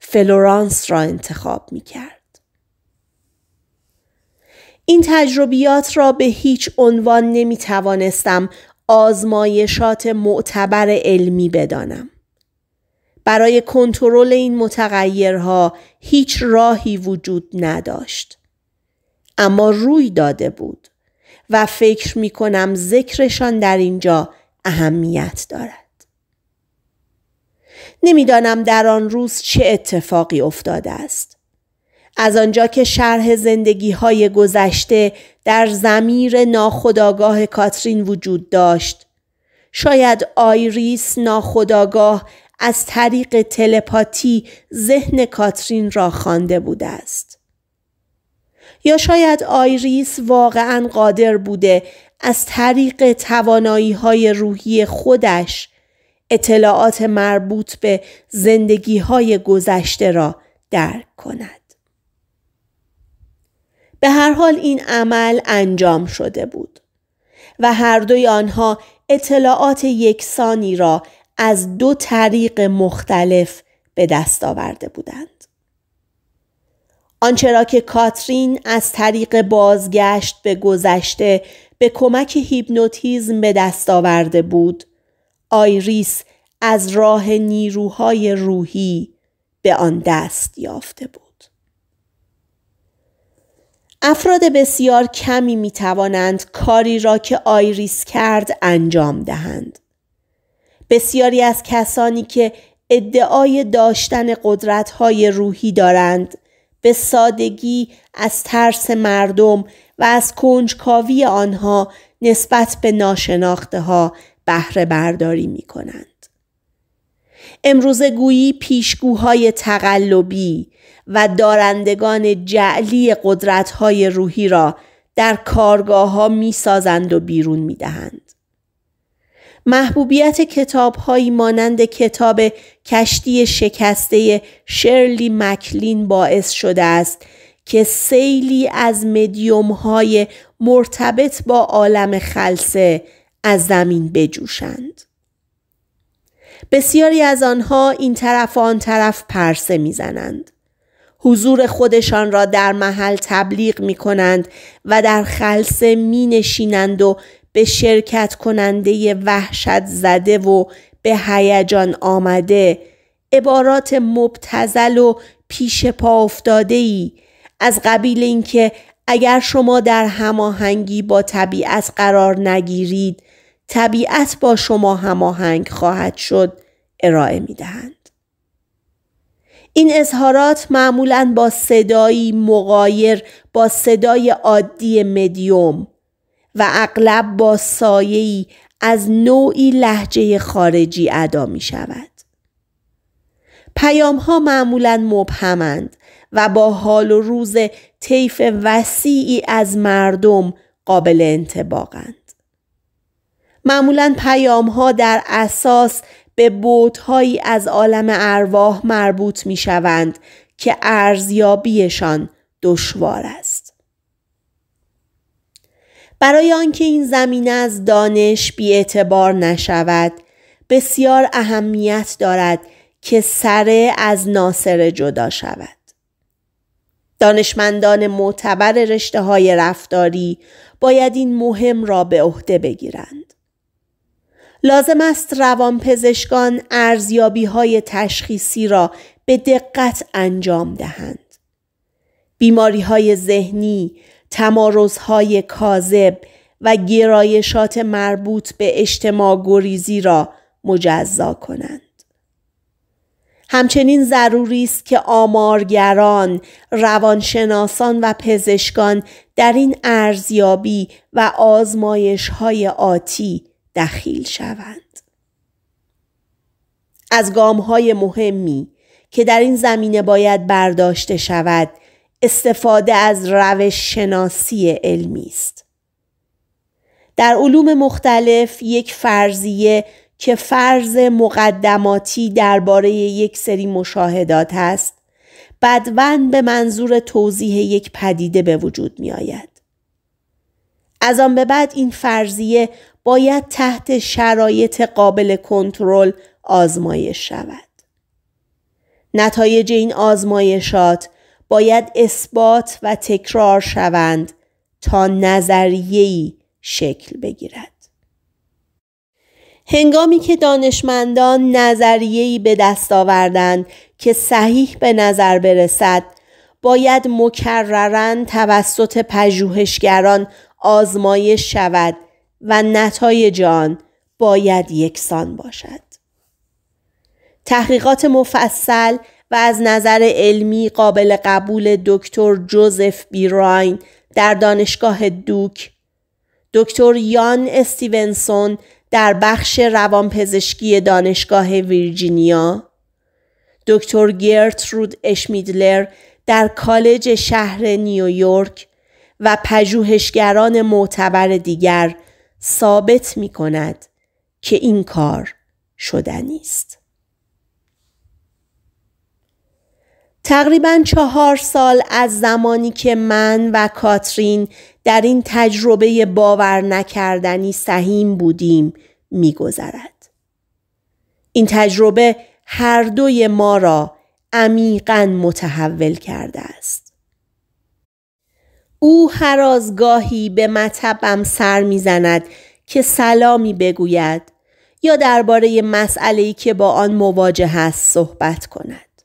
Speaker 1: فلورانس را انتخاب می کرد. این تجربیات را به هیچ عنوان نمی توانستم آزمایشات معتبر علمی بدانم. برای کنترل این متغیرها هیچ راهی وجود نداشت. اما روی داده بود و فکر می کنم ذکرشان در اینجا اهمیت دارد. نمیدانم در آن روز چه اتفاقی افتاده است. از آنجا که شرح زندگی های گذشته در زمیر ناخداگاه کاترین وجود داشت. شاید آیریس ناخداگاه از طریق تلپاتی ذهن کاترین را خوانده بوده است. یا شاید آیریس واقعا قادر بوده از طریق توانایی های روحی خودش اطلاعات مربوط به زندگی های گذشته را درک کند. به هر حال این عمل انجام شده بود و هر دوی آنها اطلاعات یکسانی را از دو طریق مختلف به دست آورده بودند. آنچه را که کاترین از طریق بازگشت به گذشته به کمک هیپنوتیزم به دست آورده بود، آیریس از راه نیروهای روحی به آن دست یافته بود. افراد بسیار کمی می توانند کاری را که آیریس کرد انجام دهند. بسیاری از کسانی که ادعای داشتن قدرت های روحی دارند به سادگی از ترس مردم و از کنجکاوی آنها نسبت به ناشناخته ها بهره برداری می کنند. امروز گویی پیشگوهای تقلبی و دارندگان جعلی قدرت‌های روحی را در کارگاه ها می سازند و بیرون می دهند. محبوبیت کتاب مانند کتاب کشتی شکسته شرلی مکلین باعث شده است که سیلی از مدیوم های مرتبط با عالم خلصه از زمین بجوشند. بسیاری از آنها این طرف و آن طرف پرسه میزنند. حضور خودشان را در محل تبلیغ می کنند و در خلصه می نشینند و به شرکت کننده وحشت زده و به هیجان آمده عبارات مبتزل و پیش پا افتاده ای از قبیل اینکه اگر شما در هماهنگی با طبیعت قرار نگیرید طبیعت با شما هماهنگ خواهد شد ارائه می دهند. این اظهارات معمولا با صدایی مغایر با صدای عادی مدیوم و اغلب با سایه‌ای از نوعی لحجه خارجی ادا می شود. پیام ها معمولا مبهمند و با حال و روز طیف وسیعی از مردم قابل انتباقند. معمولا پیام ها در اساس به بودهایی از عالم ارواح مربوط می شوند که ارزیابیشان دشوار است. برای آنکه این زمینه از دانش اعتبار نشود بسیار اهمیت دارد که سره از ناصر جدا شود. دانشمندان معتبر رشته های رفتاری باید این مهم را به عهده بگیرند. لازم است روانپزشکان ارزیابی های تشخیصی را به دقت انجام دهند. بیماری های ذهنی، تمارزهای های کاذب و گرایشات مربوط به اجتماع گریزی را مجزا کنند. همچنین ضروری است که آمارگران، روانشناسان و پزشکان در این ارزیابی و آزمایش های آتی دخیل شوند. از گام های مهمی که در این زمینه باید برداشته شود استفاده از روش شناسی علمی است. در علوم مختلف یک فرضیه که فرض مقدماتی درباره یک سری مشاهدات است بدون به منظور توضیح یک پدیده به وجود می آید. از آن به بعد این فرضیه باید تحت شرایط قابل کنترل آزمایش شود. نتایج این آزمایشات باید اثبات و تکرار شوند تا نظریه‌ای شکل بگیرد. هنگامی که دانشمندان نظریه‌ای به دست آوردند که صحیح به نظر برسد، باید مکررن توسط پژوهشگران آزمایش شود و نتایج جان باید یکسان باشد تحقیقات مفصل و از نظر علمی قابل قبول دکتر جوزف بیراین در دانشگاه دوک دکتر یان استیونسون در بخش روانپزشکی دانشگاه ویرجینیا دکتر رود اشمیدلر در کالج شهر نیویورک و پژوهشگران معتبر دیگر ثابت می کند که این کار شدنی است. تقریبا چهار سال از زمانی که من و کاترین در این تجربه باور نکردنی سهیم بودیم میگذرد. این تجربه هر دوی ما را عمیقا متحول کرده است. او هر از گاهی به مطبم سر میزند که سلامی بگوید یا درباره مسئله که با آن مواجه است صحبت کند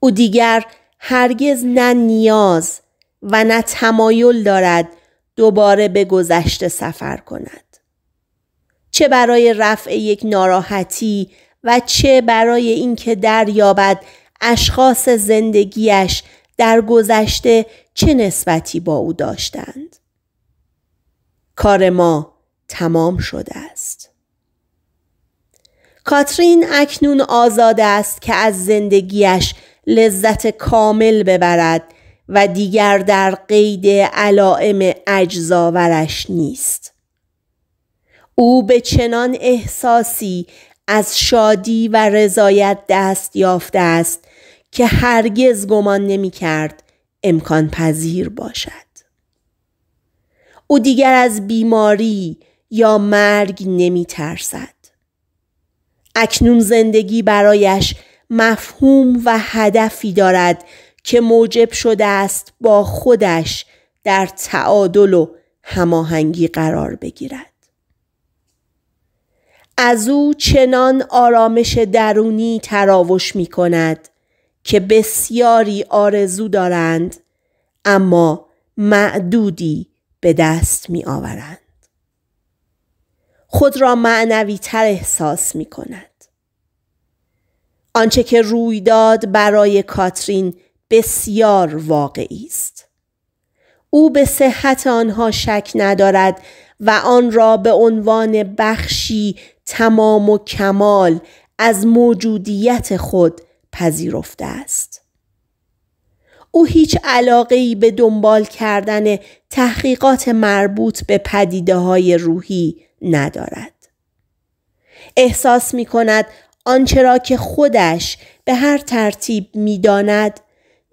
Speaker 1: او دیگر هرگز نه نیاز و نه تمایل دارد دوباره به گذشته سفر کند چه برای رفع یک ناراحتی و چه برای اینکه دریابد اشخاص زندگیش در گذشته چه نسبتی با او داشتند کار ما تمام شده است کاترین اکنون آزاد است که از زندگیش لذت کامل ببرد و دیگر در قید علائم اجزاورش نیست او به چنان احساسی از شادی و رضایت دست یافته است که هرگز گمان نمی کرد امکان پذیر باشد او دیگر از بیماری یا مرگ نمی ترسد اکنون زندگی برایش مفهوم و هدفی دارد که موجب شده است با خودش در تعادل و هماهنگی قرار بگیرد از او چنان آرامش درونی تراوش می کند که بسیاری آرزو دارند اما معدودی به دست می آورند. خود را معنوی تر احساس می کند. آنچه که روی داد برای کاترین بسیار واقعی است. او به صحت آنها شک ندارد و آن را به عنوان بخشی تمام و کمال از موجودیت خود پذیرفته است. او هیچ علاقه ای به دنبال کردن تحقیقات مربوط به پدیده های روحی ندارد. احساس می کند آنچرا که خودش به هر ترتیب می داند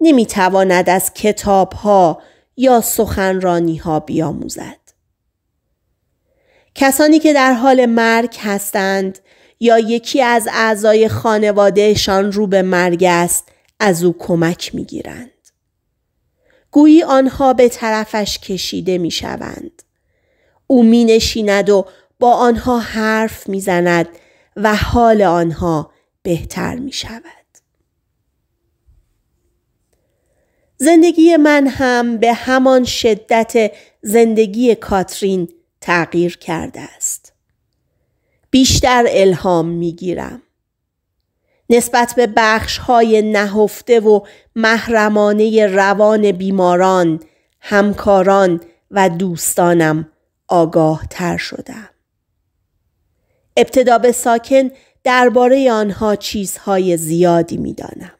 Speaker 1: نمی تواند از کتاب ها یا سخنرانی ها بیاموزد. کسانی که در حال مرگ هستند یا یکی از اعضای خانوادهشان رو به مرگ است از او کمک می گیرند. گویی آنها به طرفش کشیده می شوند. او می نشیند و با آنها حرف می زند و حال آنها بهتر می شود. زندگی من هم به همان شدت زندگی کاترین تغییر کرده است. بیشتر الهام میگیرم نسبت به بخش های نهفته و محرمانه روان بیماران، همکاران و دوستانم آگاه تر شدم. ابتدا به ساکن درباره آنها چیزهای زیادی میدانم.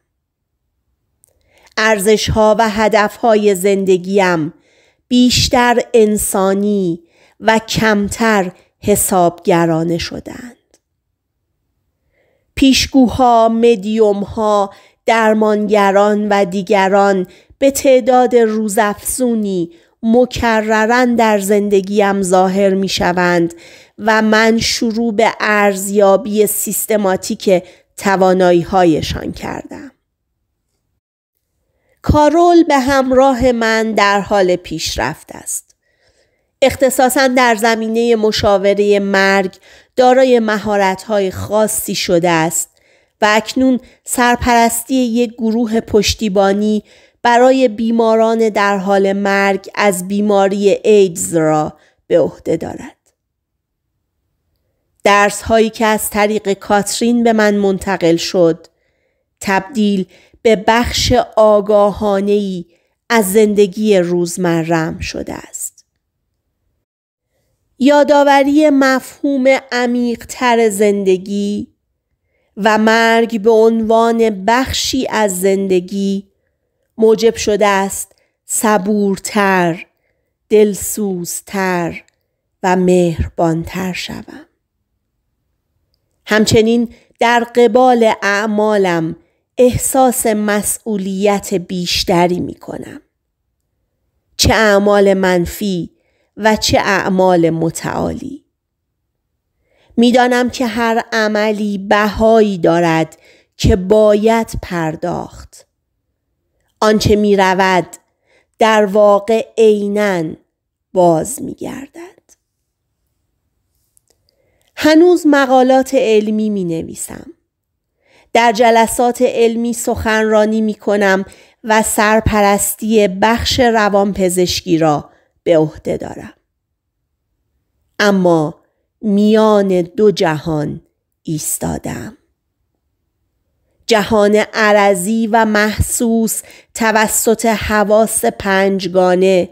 Speaker 1: ها و هدف های زندگیم بیشتر انسانی و کمتر حسابگرانه شدند. پیشگوها، مدیومها، درمانگران و دیگران به تعداد روزافزونی مکررن در زندگیم ظاهر می شوند و من شروع به ارزیابی سیستماتیک توانایی هایشان کردم. کارول به همراه من در حال پیشرفت است. اختصاصا در زمینه مشاوره مرگ دارای مهارت‌های خاصی شده است و اکنون سرپرستی یک گروه پشتیبانی برای بیماران در حال مرگ از بیماری ایدز را به عهده دارد. درس هایی که از طریق کاترین به من منتقل شد تبدیل به بخش ای از زندگی روزمرم شده است. یادآوری مفهوم عمیقتر زندگی و مرگ به عنوان بخشی از زندگی موجب شده است صبورتر دلسوزتر و مهربانتر شوم همچنین در قبال اعمالم احساس مسئولیت بیشتری می کنم. چه اعمال منفی و چه اعمال متعالی میدانم که هر عملی بهایی دارد که باید پرداخت آنچه می رود در واقع عیناً باز می گردد. هنوز مقالات علمی می نویسم. در جلسات علمی سخنرانی می کنم و سرپرستی بخش روانپزشکی را به عهده دارم اما میان دو جهان ایستادم جهان عرضی و محسوس توسط حواس پنجگانه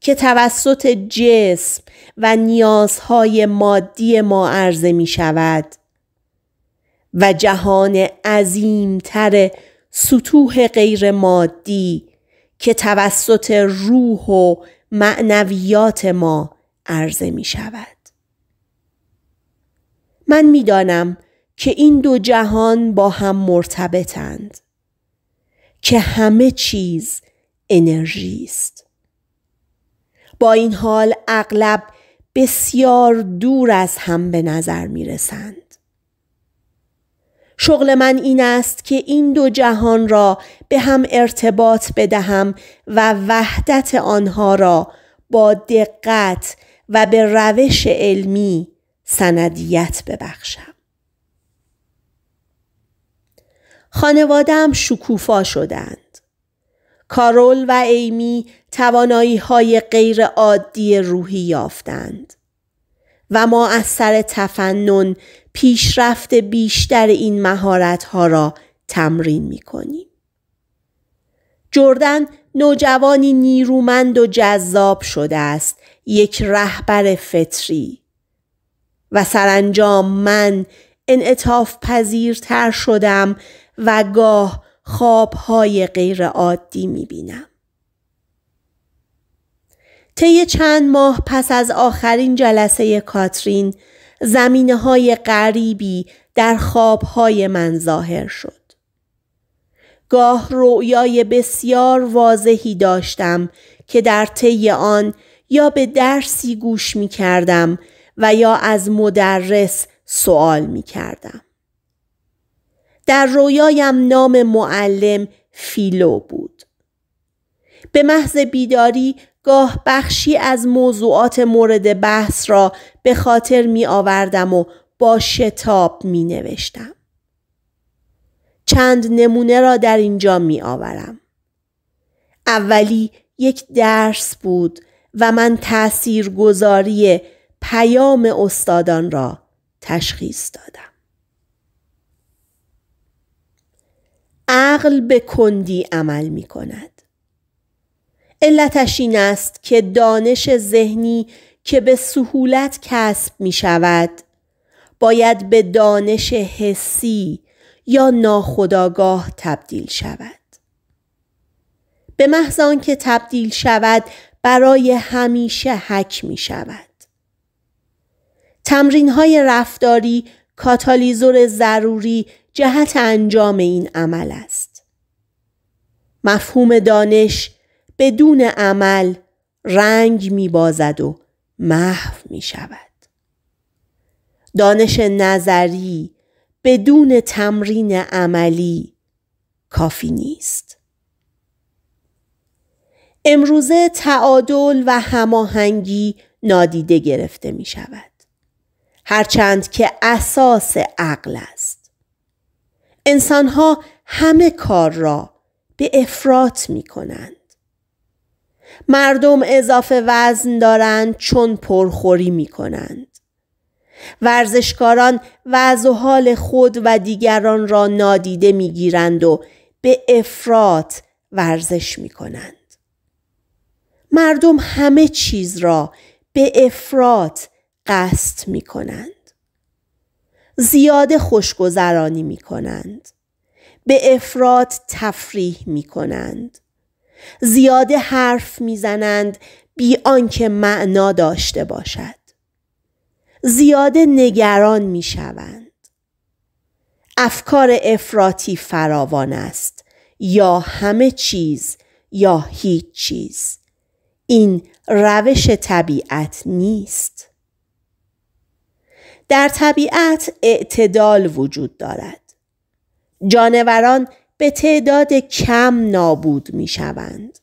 Speaker 1: که توسط جسم و نیازهای مادی ما عرضه می شود و جهان عظیمتر سطوح غیر مادی که توسط روح و معنویات ما عرضه می شود. من میدانم که این دو جهان با هم مرتبطند که همه چیز انرژی است با این حال اغلب بسیار دور از هم به نظر می رسند شغل من این است که این دو جهان را به هم ارتباط بدهم و وحدت آنها را با دقت و به روش علمی سندیت ببخشم. خانوادم شکوفا شدند. کارول و ایمی توانایی های غیر عادی روحی یافتند. و ما از سر تفنن پیشرفت بیشتر این مهارت ها را تمرین می کنیم. جردن نوجوانی نیرومند و جذاب شده است یک رهبر فطری و سرانجام من انعطاف پذیرتر شدم و گاه خوابهای غیرعادی می بینم. طی چند ماه پس از آخرین جلسه کاترین زمینه های غریبی در های من ظاهر شد. گاه رویای بسیار واضحی داشتم که در طی آن یا به درسی گوش می کردم و یا از مدرس سوال می کردم. در رویایم نام معلم فیلو بود. به محض بیداری گاه بخشی از موضوعات مورد بحث را به خاطر می آوردم و با شتاب می نوشتم. چند نمونه را در اینجا می آورم. اولی یک درس بود و من تأثیر گذاری پیام استادان را تشخیص دادم. عقل به کندی عمل می کند. علتش این است که دانش ذهنی که به سهولت کسب می شود باید به دانش حسی یا ناخداگاه تبدیل شود به محض آنکه تبدیل شود برای همیشه حک می شود تمرین های رفتاری کاتالیزور ضروری جهت انجام این عمل است مفهوم دانش بدون عمل رنگ می بازد و محو می شود. دانش نظری بدون تمرین عملی کافی نیست. امروزه تعادل و هماهنگی نادیده گرفته می شود. هرچند که اساس عقل است. انسانها همه کار را به افراط می کنند. مردم اضافه وزن دارند چون پرخوری می کنند. ورزشکاران وضع و حال خود و دیگران را نادیده می گیرند و به افراد ورزش می کنند. مردم همه چیز را به افراط قصد می کنند. زیاد خوشگذرانی می کنند. به افراد تفریح می کنند. زیاده حرف میزنند بی آنکه معنا داشته باشد زیاد نگران میشوند افکار افراطی فراوان است یا همه چیز یا هیچ چیز این روش طبیعت نیست در طبیعت اعتدال وجود دارد جانوران به تعداد کم نابود می شوند.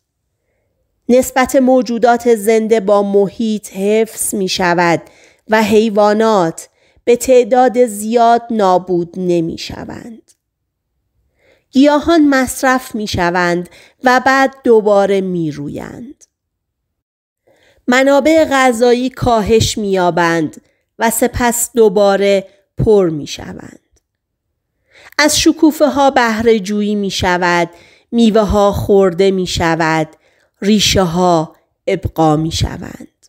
Speaker 1: نسبت موجودات زنده با محیط حفظ می شود و حیوانات به تعداد زیاد نابود نمی شوند. گیاهان مصرف می شوند و بعد دوباره می رویند. منابع غذایی کاهش می و سپس دوباره پر می شوند. از شکوفه ها بهره جویی می شود میوه ها خورده می شود ریشه ها ابقا می شوند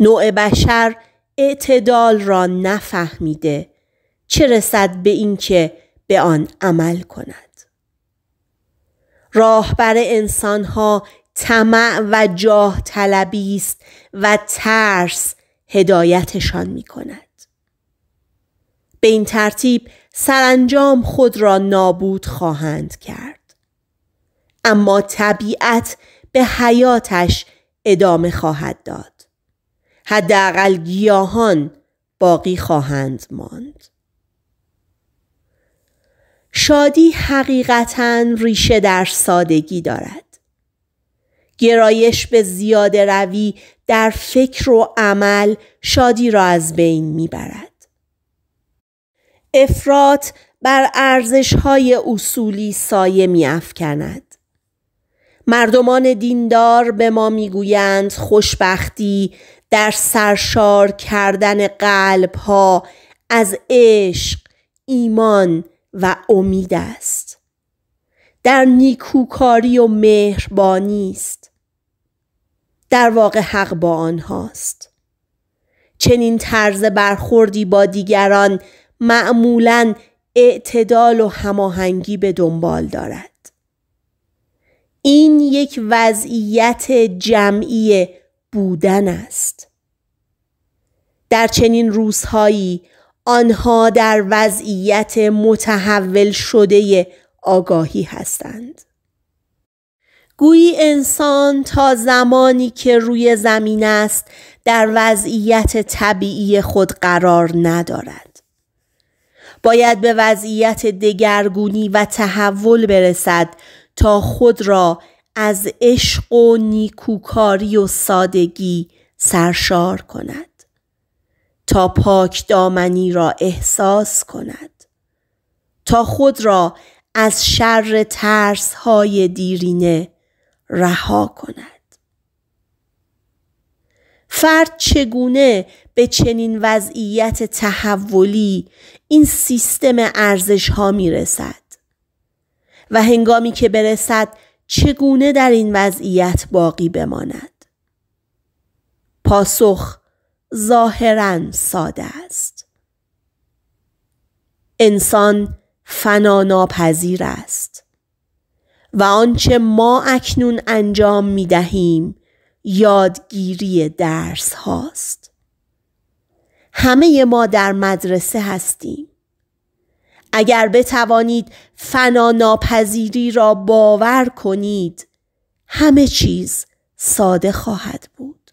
Speaker 1: نوع بشر اعتدال را نفهمیده چه رسد به اینکه به آن عمل کند راهبر انسان ها طمع و جاه طلبی است و ترس هدایتشان می کند به این ترتیب سرانجام خود را نابود خواهند کرد اما طبیعت به حیاتش ادامه خواهد داد حداقل گیاهان باقی خواهند ماند شادی حقیقتا ریشه در سادگی دارد گرایش به زیاده روی در فکر و عمل شادی را از بین میبرد افراد بر ارزش های اصولی سایه می افکند. مردمان دیندار به ما میگویند خوشبختی در سرشار کردن قلب ها از عشق، ایمان و امید است. در نیکوکاری و مهربانی است. در واقع حق با آنهاست. چنین طرز برخوردی با دیگران معمولا اعتدال و هماهنگی به دنبال دارد این یک وضعیت جمعی بودن است در چنین روزهایی آنها در وضعیت متحول شده آگاهی هستند گویی انسان تا زمانی که روی زمین است در وضعیت طبیعی خود قرار ندارد باید به وضعیت دگرگونی و تحول برسد تا خود را از عشق و نیکوکاری و سادگی سرشار کند تا پاک دامنی را احساس کند تا خود را از شر ترس های دیرینه رها کند فرد چگونه به چنین وضعیت تحولی این سیستم ارزش ها رسد و هنگامی که برسد چگونه در این وضعیت باقی بماند پاسخ ظاهرا ساده است انسان فنا ناپذیر است و آنچه ما اکنون انجام می دهیم یادگیری درس هاست همه ما در مدرسه هستیم اگر بتوانید فنا ناپذیری را باور کنید همه چیز ساده خواهد بود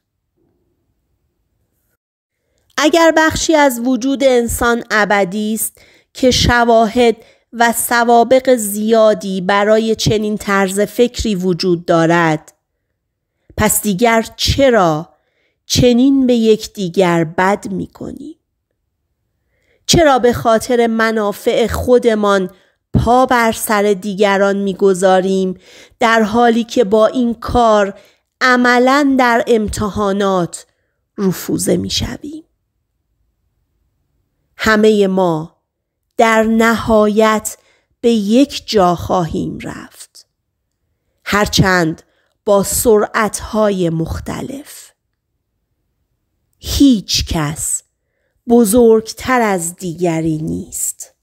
Speaker 1: اگر بخشی از وجود انسان ابدی است که شواهد و سوابق زیادی برای چنین طرز فکری وجود دارد پس دیگر چرا چنین به یکدیگر بد می کنیم. چرا به خاطر منافع خودمان پا بر سر دیگران میگذاریم در حالی که با این کار عملا در امتحانات رفوزه شویم همه ما در نهایت به یک جا خواهیم رفت هرچند با سرعتهای مختلف هیچ کس بزرگتر از دیگری نیست.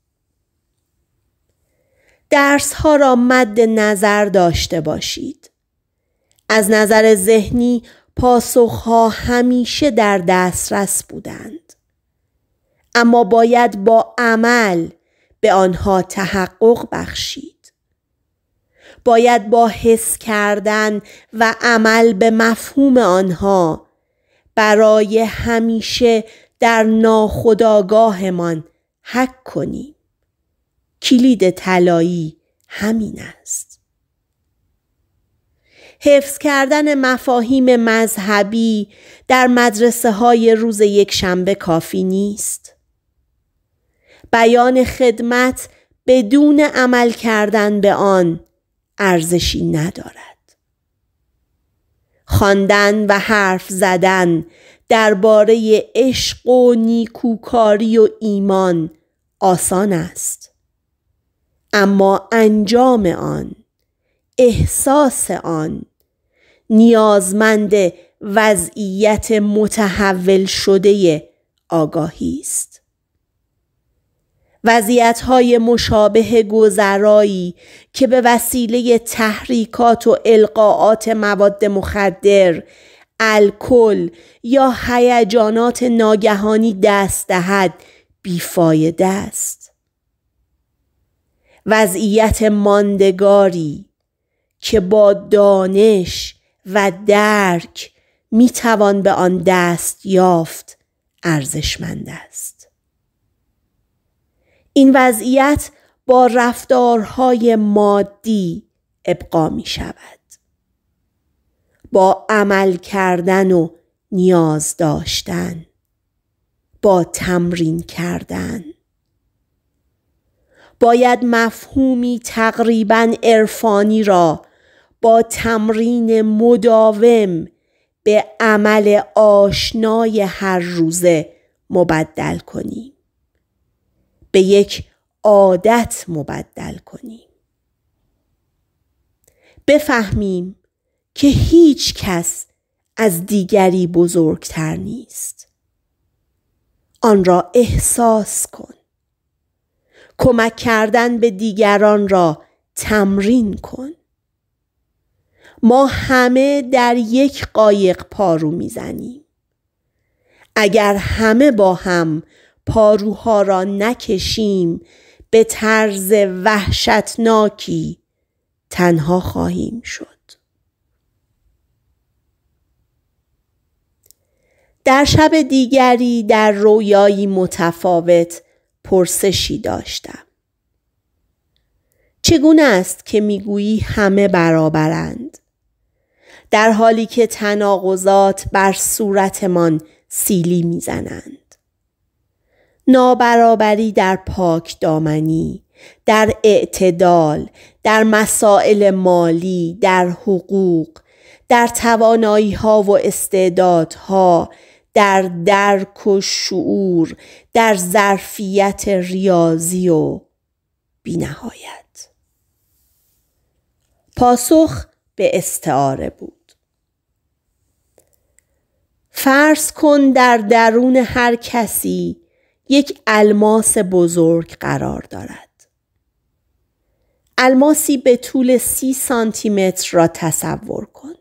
Speaker 1: درس را مد نظر داشته باشید. از نظر ذهنی پاسخها همیشه در دسترس بودند. اما باید با عمل به آنها تحقق بخشید. باید با حس کردن و عمل به مفهوم آنها برای همیشه در ناخداگاهمان حک کنیم کلید طلایی همین است حفظ کردن مفاهیم مذهبی در مدرسه های روز یک شنبه کافی نیست بیان خدمت بدون عمل کردن به آن ارزشی ندارد خواندن و حرف زدن درباره عشق و نیکوکاری و ایمان آسان است اما انجام آن احساس آن نیازمند وضعیت متحول شده آگاهی است های مشابه گذرایی که به وسیله تحریکات و القاعات مواد مخدر الکل یا هیجانات ناگهانی دست دهد بیفایده است وضعیت ماندگاری که با دانش و درک میتوان به آن دست یافت ارزشمند است این وضعیت با رفتارهای مادی ابقا می شود. با عمل کردن و نیاز داشتن با تمرین کردن باید مفهومی تقریبا عرفانی را با تمرین مداوم به عمل آشنای هر روزه مبدل کنیم به یک عادت مبدل کنیم بفهمیم که هیچ کس از دیگری بزرگتر نیست آن را احساس کن کمک کردن به دیگران را تمرین کن ما همه در یک قایق پارو میزنیم اگر همه با هم پاروها را نکشیم به طرز وحشتناکی تنها خواهیم شد در شب دیگری در رویایی متفاوت پرسشی داشتم چگونه است که میگویی همه برابرند در حالی که تناقضات بر صورتمان سیلی میزنند نابرابری در پاک دامنی در اعتدال در مسائل مالی در حقوق در توانایی ها و استعدادها در درک و شعور در ظرفیت ریاضی و بینهایت پاسخ به استعاره بود فرض کن در درون هر کسی یک الماس بزرگ قرار دارد. الماسی به طول سی سانتی متر را تصور کن.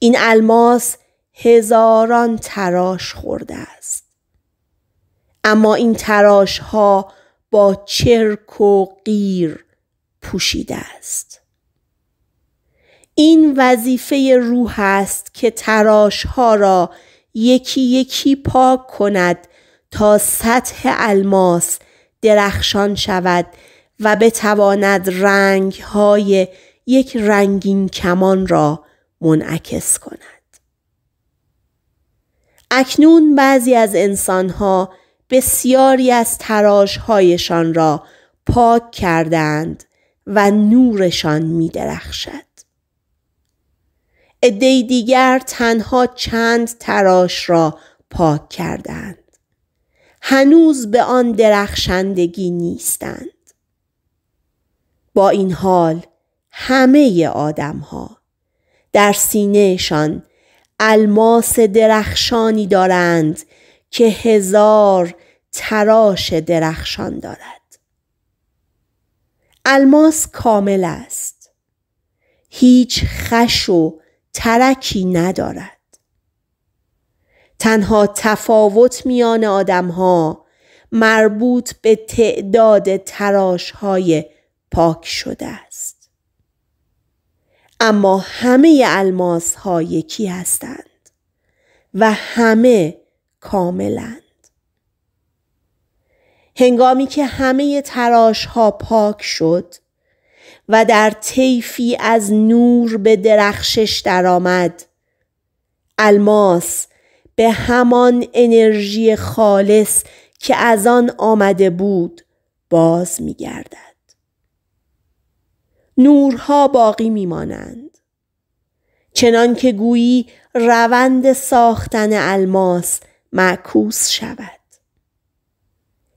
Speaker 1: این الماس هزاران تراش خورده است. اما این تراش ها با چرک و قیر پوشیده است. این وظیفه روح است که تراش ها را یکی یکی پاک کند تا سطح الماس درخشان شود و بتواند رنگ های یک رنگین کمان را منعکس کند. اکنون بعضی از انسانها بسیاری از هایشان را پاک کردند و نورشان می درخشد. ادهی دیگر تنها چند تراش را پاک کردند. هنوز به آن درخشندگی نیستند با این حال همه آدم در سینهشان الماس درخشانی دارند که هزار تراش درخشان دارد الماس کامل است هیچ خش و ترکی ندارد تنها تفاوت میان آدم ها مربوط به تعداد تراش های پاک شده است. اما همه الماس ها یکی هستند و همه کاملند. هنگامی که همه تراش ها پاک شد و در طیفی از نور به درخشش درآمد الماس به همان انرژی خالص که از آن آمده بود باز می گردد. نورها باقی می مانند. چنان که گویی روند ساختن الماس معکوس شود.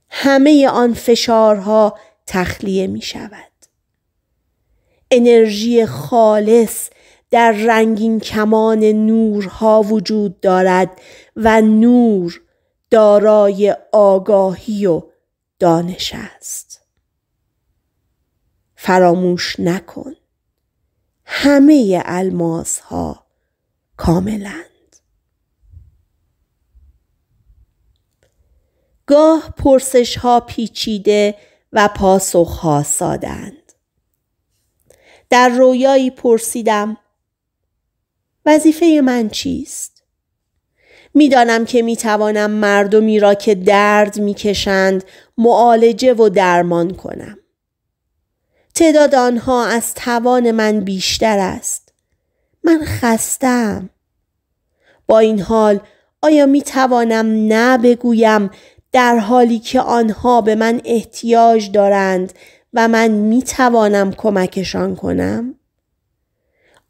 Speaker 1: همه آن فشارها تخلیه می شود. انرژی خالص در رنگین کمان نورها وجود دارد و نور دارای آگاهی و دانش است فراموش نکن همه الماس ها کاملند گاه پرسش ها پیچیده و پاسخ ها سادند در رویایی پرسیدم وظیفه من چیست؟ میدانم که توانم مردمی را که درد میکشند معالجه و درمان کنم. تعداد آنها از توان من بیشتر است. من خستم. با این حال آیا می توانم نه بگویم در حالی که آنها به من احتیاج دارند و من می توانم کمکشان کنم؟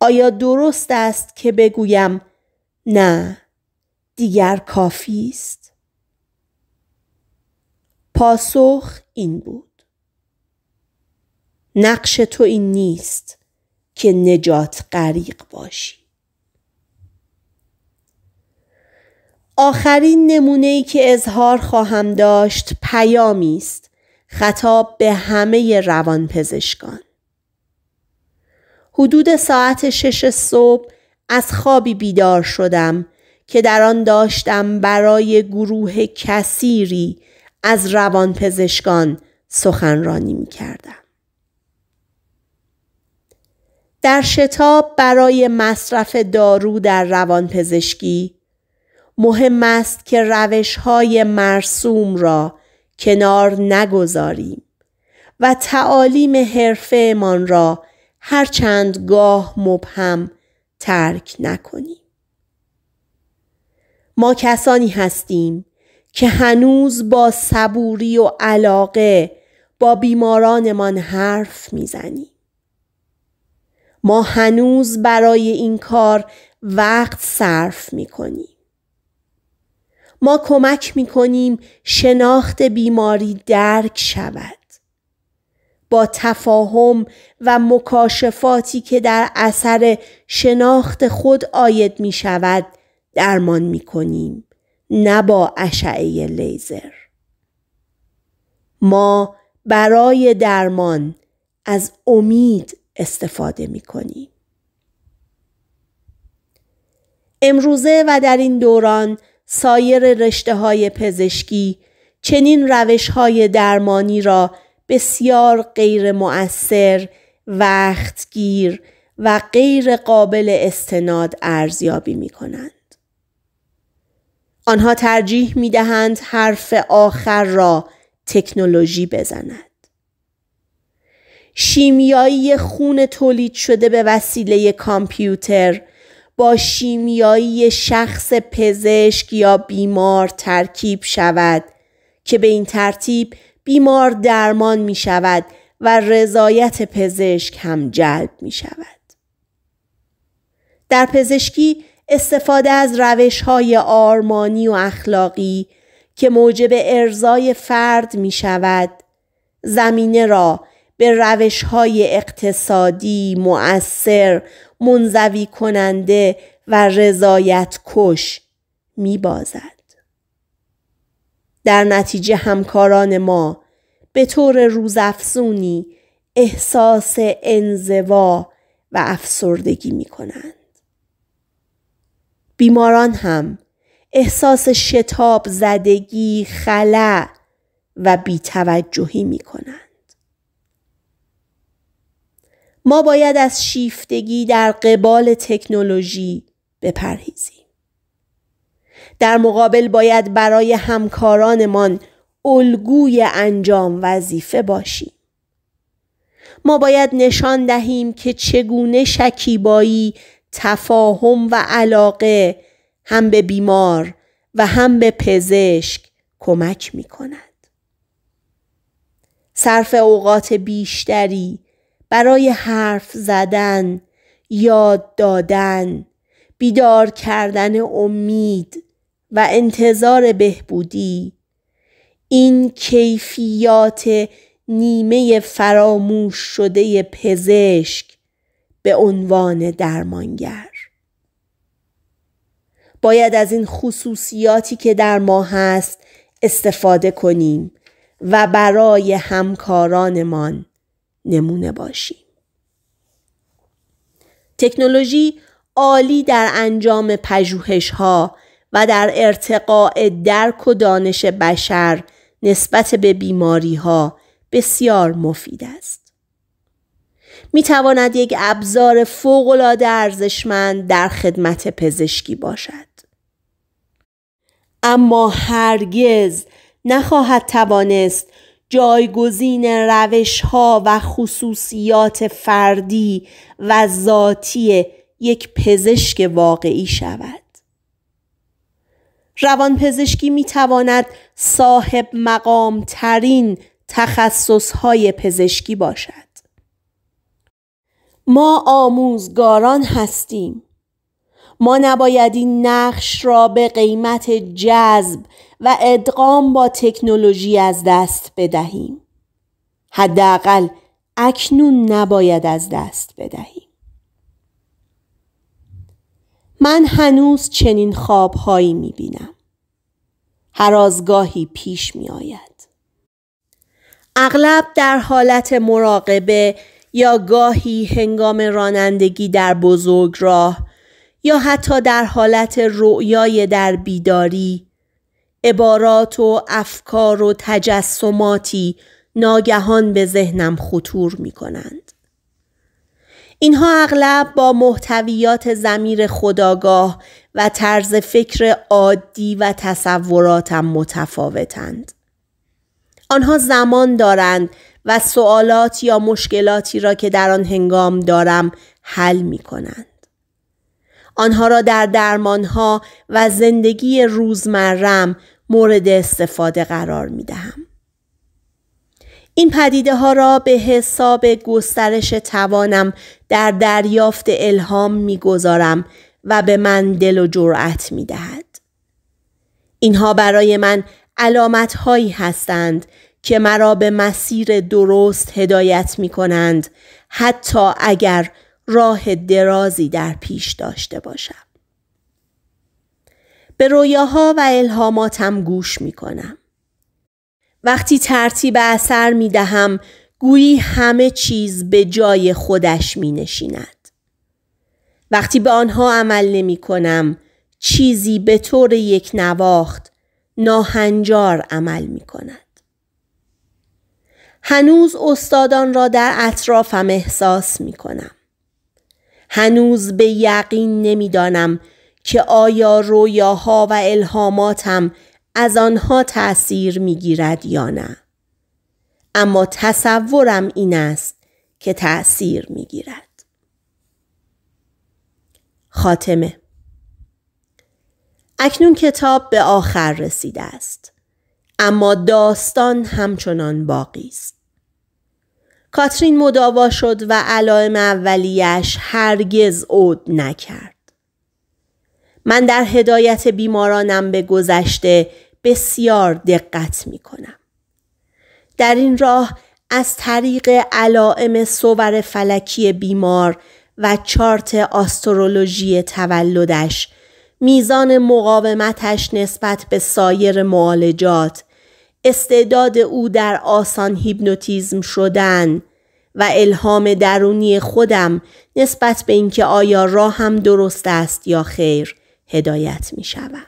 Speaker 1: آیا درست است که بگویم نه دیگر کافی است پاسخ این بود نقش تو این نیست که نجات غریق باشی آخرین نمونه ای که اظهار خواهم داشت پیامی است خطاب به همه روانپزشکان حدود ساعت شش صبح از خوابی بیدار شدم که در آن داشتم برای گروه کثیری از روانپزشکان سخنرانی می کردم. در شتاب برای مصرف دارو در روانپزشکی مهم است که روش های مرسوم را کنار نگذاریم و تعالیم حرفهمان را هرچند گاه مبهم ترک نکنیم ما کسانی هستیم که هنوز با صبوری و علاقه با بیمارانمان حرف میزنیم ما هنوز برای این کار وقت صرف میکنیم ما کمک میکنیم شناخت بیماری درک شود با تفاهم و مکاشفاتی که در اثر شناخت خود آید می شود درمان می کنیم نه با اشعه لیزر ما برای درمان از امید استفاده می کنیم امروزه و در این دوران سایر رشته های پزشکی چنین روش های درمانی را بسیار غیر مؤثر، وقتگیر و غیر قابل استناد ارزیابی می کنند. آنها ترجیح می دهند حرف آخر را تکنولوژی بزند. شیمیایی خون تولید شده به وسیله کامپیوتر با شیمیایی شخص پزشک یا بیمار ترکیب شود که به این ترتیب بیمار درمان می شود و رضایت پزشک هم جلب می شود. در پزشکی استفاده از روش های آرمانی و اخلاقی که موجب ارزای فرد می شود زمینه را به روش های اقتصادی، مؤثر، منزوی کننده و رضایت کش می بازد. در نتیجه همکاران ما به طور روزافزونی احساس انزوا و افسردگی می کنند. بیماران هم احساس شتاب زدگی، خلع و بیتوجهی می کنند. ما باید از شیفتگی در قبال تکنولوژی بپرهیزیم. در مقابل باید برای همکارانمان الگوی انجام وظیفه باشیم ما باید نشان دهیم که چگونه شکیبایی تفاهم و علاقه هم به بیمار و هم به پزشک کمک می کند. صرف اوقات بیشتری برای حرف زدن، یاد دادن، بیدار کردن امید، و انتظار بهبودی این کیفیات نیمه فراموش شده پزشک به عنوان درمانگر باید از این خصوصیاتی که در ما هست استفاده کنیم و برای همکارانمان نمونه باشیم تکنولوژی عالی در انجام پژوهش‌ها و در ارتقاء درک و دانش بشر نسبت به بیماری ها بسیار مفید است. می تواند یک ابزار العاده ارزشمند در خدمت پزشکی باشد. اما هرگز نخواهد توانست جایگزین روش ها و خصوصیات فردی و ذاتی یک پزشک واقعی شود. روانپزشکی می تواند صاحب مقام ترین تخصص های پزشکی باشد. ما آموزگاران هستیم. ما نباید این نقش را به قیمت جذب و ادغام با تکنولوژی از دست بدهیم. حداقل اکنون نباید از دست بدهیم. من هنوز چنین خوابهایی می بینم. هر آزگاهی پیش می آید. اغلب در حالت مراقبه یا گاهی هنگام رانندگی در بزرگ راه یا حتی در حالت رؤیای در بیداری عبارات و افکار و تجسماتی ناگهان به ذهنم خطور می کنند. اینها اغلب با محتویات زمیر خداگاه و طرز فکر عادی و تصوراتم متفاوتند. آنها زمان دارند و سوالات یا مشکلاتی را که در آن هنگام دارم حل می کنند. آنها را در درمانها و زندگی روزمرم مورد استفاده قرار می دهم. این پدیده ها را به حساب گسترش توانم در دریافت الهام میگذارم و به من دل و جرأت می دهد. اینها برای من علامت هایی هستند که مرا به مسیر درست هدایت می کنند حتی اگر راه درازی در پیش داشته باشم. به رویاها و الهاماتم گوش می کنم. وقتی ترتیب اثر می دهم گویی همه چیز به جای خودش می نشیند. وقتی به آنها عمل نمی کنم چیزی به طور یک نواخت ناهنجار عمل می کند. هنوز استادان را در اطرافم احساس می کنم. هنوز به یقین نمیدانم که آیا رویاها و الهاماتم از آنها تأثیر میگیرد یا نه اما تصورم این است که تأثیر گیرد. خاتمه اکنون کتاب به آخر رسیده است اما داستان همچنان باقی است کاترین مداوا شد و علائم اولیش هرگز عود نکرد من در هدایت بیمارانم به گذشته بسیار دقت می کنم. در این راه از طریق علائم صور فلکی بیمار و چارت آسترولوژی تولدش میزان مقاومتش نسبت به سایر معالجات استعداد او در آسان هیپنوتیزم شدن و الهام درونی خودم نسبت به اینکه آیا راهم درست است یا خیر هدایت می شوم.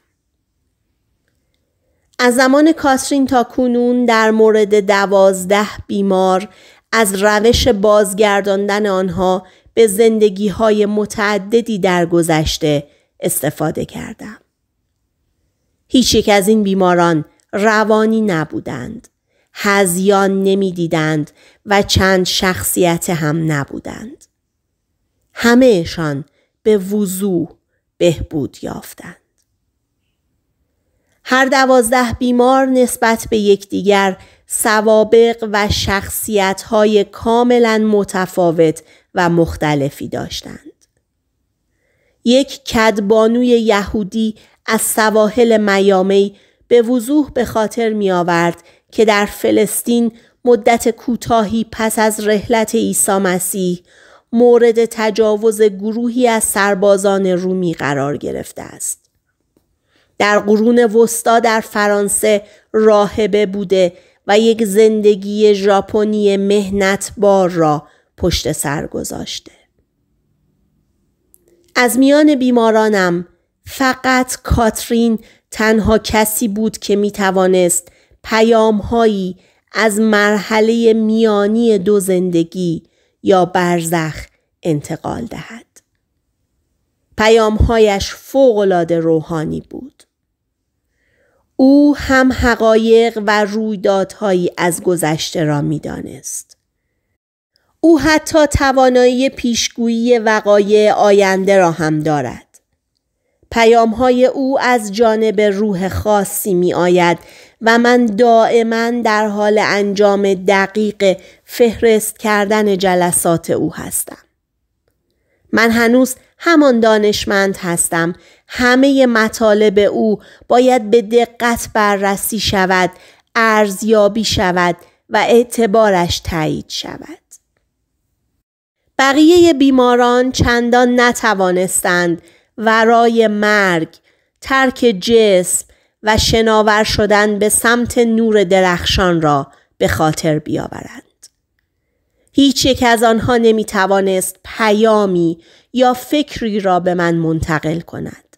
Speaker 1: از زمان کاسرین تا کنون در مورد دوازده بیمار از روش بازگرداندن آنها به زندگی های متعددی در گذشته استفاده کردم. هیچ یک از این بیماران روانی نبودند. هزیان نمیدیدند و چند شخصیت هم نبودند. همهشان به وضوح بهبود یافتند. هر دوازده بیمار نسبت به یکدیگر سوابق و شخصیت‌های کاملا متفاوت و مختلفی داشتند. یک کدبانوی یهودی از سواحل میامی به وضوح به خاطر می آورد که در فلسطین مدت کوتاهی پس از رحلت عیسی مسیح مورد تجاوز گروهی از سربازان رومی قرار گرفته است. در قرون وسطا در فرانسه راهبه بوده و یک زندگی ژاپنی مهنت بار را پشت سر گذاشته. از میان بیمارانم فقط کاترین تنها کسی بود که می توانست هایی از مرحله میانی دو زندگی یا برزخ انتقال دهد. پیامهایش فوقالعاده روحانی بود. او هم حقایق و رویدادهایی از گذشته را میدانست. او حتی توانایی پیشگویی وقایع آینده را هم دارد. پیامهای او از جانب روح خاصی می آید و من دائما در حال انجام دقیق فهرست کردن جلسات او هستم. من هنوز همان دانشمند هستم. همه مطالب او باید به دقت بررسی شود، ارزیابی شود و اعتبارش تایید شود. بقیه بیماران چندان نتوانستند ورای مرگ، ترک جسم، و شناور شدن به سمت نور درخشان را به خاطر بیاورند. هیچ یک از آنها نمی توانست پیامی یا فکری را به من منتقل کند.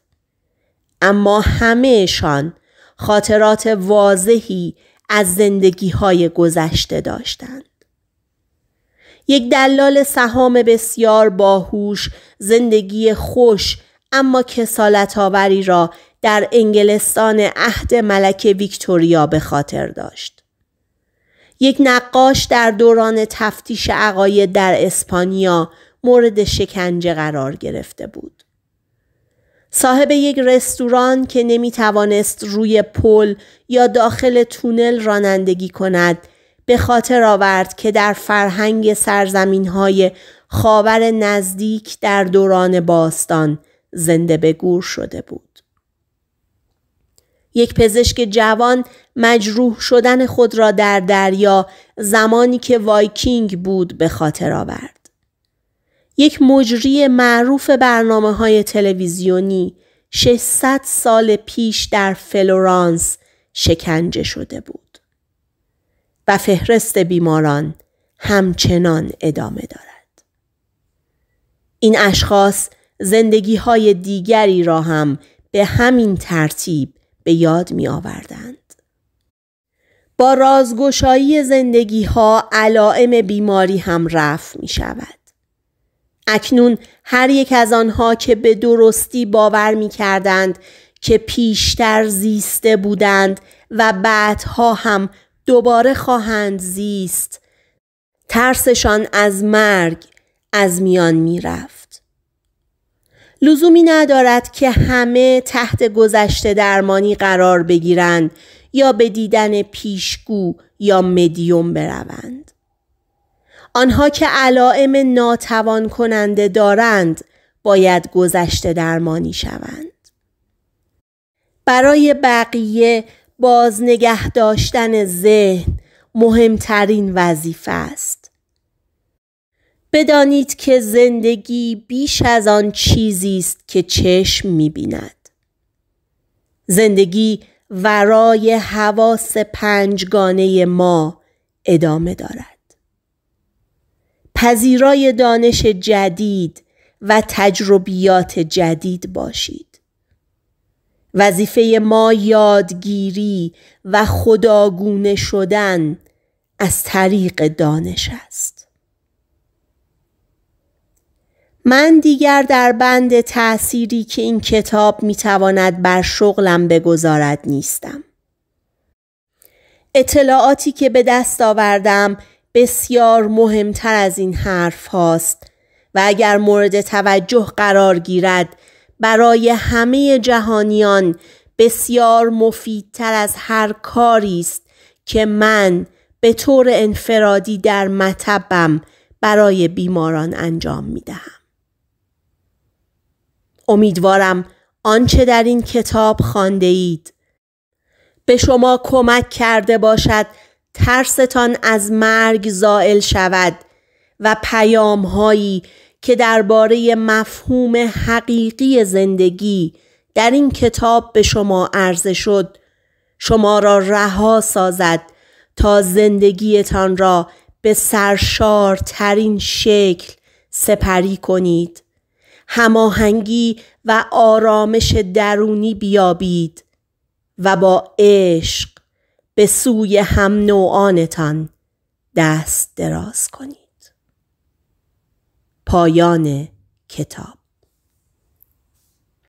Speaker 1: اما همهشان خاطرات واضحی از زندگی های گذشته داشتند. یک دلال سهام بسیار باهوش زندگی خوش اما کسالت آوری را در انگلستان عهد ملکه ویکتوریا به خاطر داشت. یک نقاش در دوران تفتیش عقاید در اسپانیا مورد شکنجه قرار گرفته بود. صاحب یک رستوران که نمی توانست روی پل یا داخل تونل رانندگی کند به خاطر آورد که در فرهنگ سرزمین های خاور نزدیک در دوران باستان زنده به گور شده بود. یک پزشک جوان مجروح شدن خود را در دریا زمانی که وایکینگ بود به خاطر آورد. یک مجری معروف برنامه های تلویزیونی 600 سال پیش در فلورانس شکنجه شده بود. و فهرست بیماران همچنان ادامه دارد. این اشخاص زندگی های دیگری را هم به همین ترتیب به یاد می آوردند. با رازگشایی زندگی ها علائم بیماری هم رفع می شود. اکنون هر یک از آنها که به درستی باور می کردند که پیشتر زیسته بودند و بعدها هم دوباره خواهند زیست ترسشان از مرگ از میان می رفت. لزومی ندارد که همه تحت گذشته درمانی قرار بگیرند یا به دیدن پیشگو یا مدیوم بروند. آنها که علائم ناتوان کننده دارند باید گذشته درمانی شوند. برای بقیه باز نگه داشتن ذهن مهمترین وظیفه است. بدانید که زندگی بیش از آن چیزی است که چشم میبیند زندگی ورای حواس پنجگانه ما ادامه دارد پذیرای دانش جدید و تجربیات جدید باشید وظیفه ما یادگیری و خداگونه شدن از طریق دانش است من دیگر در بند تأثیری که این کتاب میتواند بر شغلم بگذارد نیستم. اطلاعاتی که به دست آوردم بسیار مهمتر از این حرف هاست و اگر مورد توجه قرار گیرد برای همه جهانیان بسیار مفیدتر از هر کاری است که من به طور انفرادی در مطبم برای بیماران انجام می دهم. امیدوارم آنچه در این کتاب خانده اید به شما کمک کرده باشد ترستان از مرگ زائل شود و پیام هایی که درباره مفهوم حقیقی زندگی در این کتاب به شما عرضه شد شما را رها سازد تا زندگیتان را به سرشارترین شکل سپری کنید هماهنگی و آرامش درونی بیابید و با عشق به سوی هم نوعانتان دست دراز کنید پایان کتاب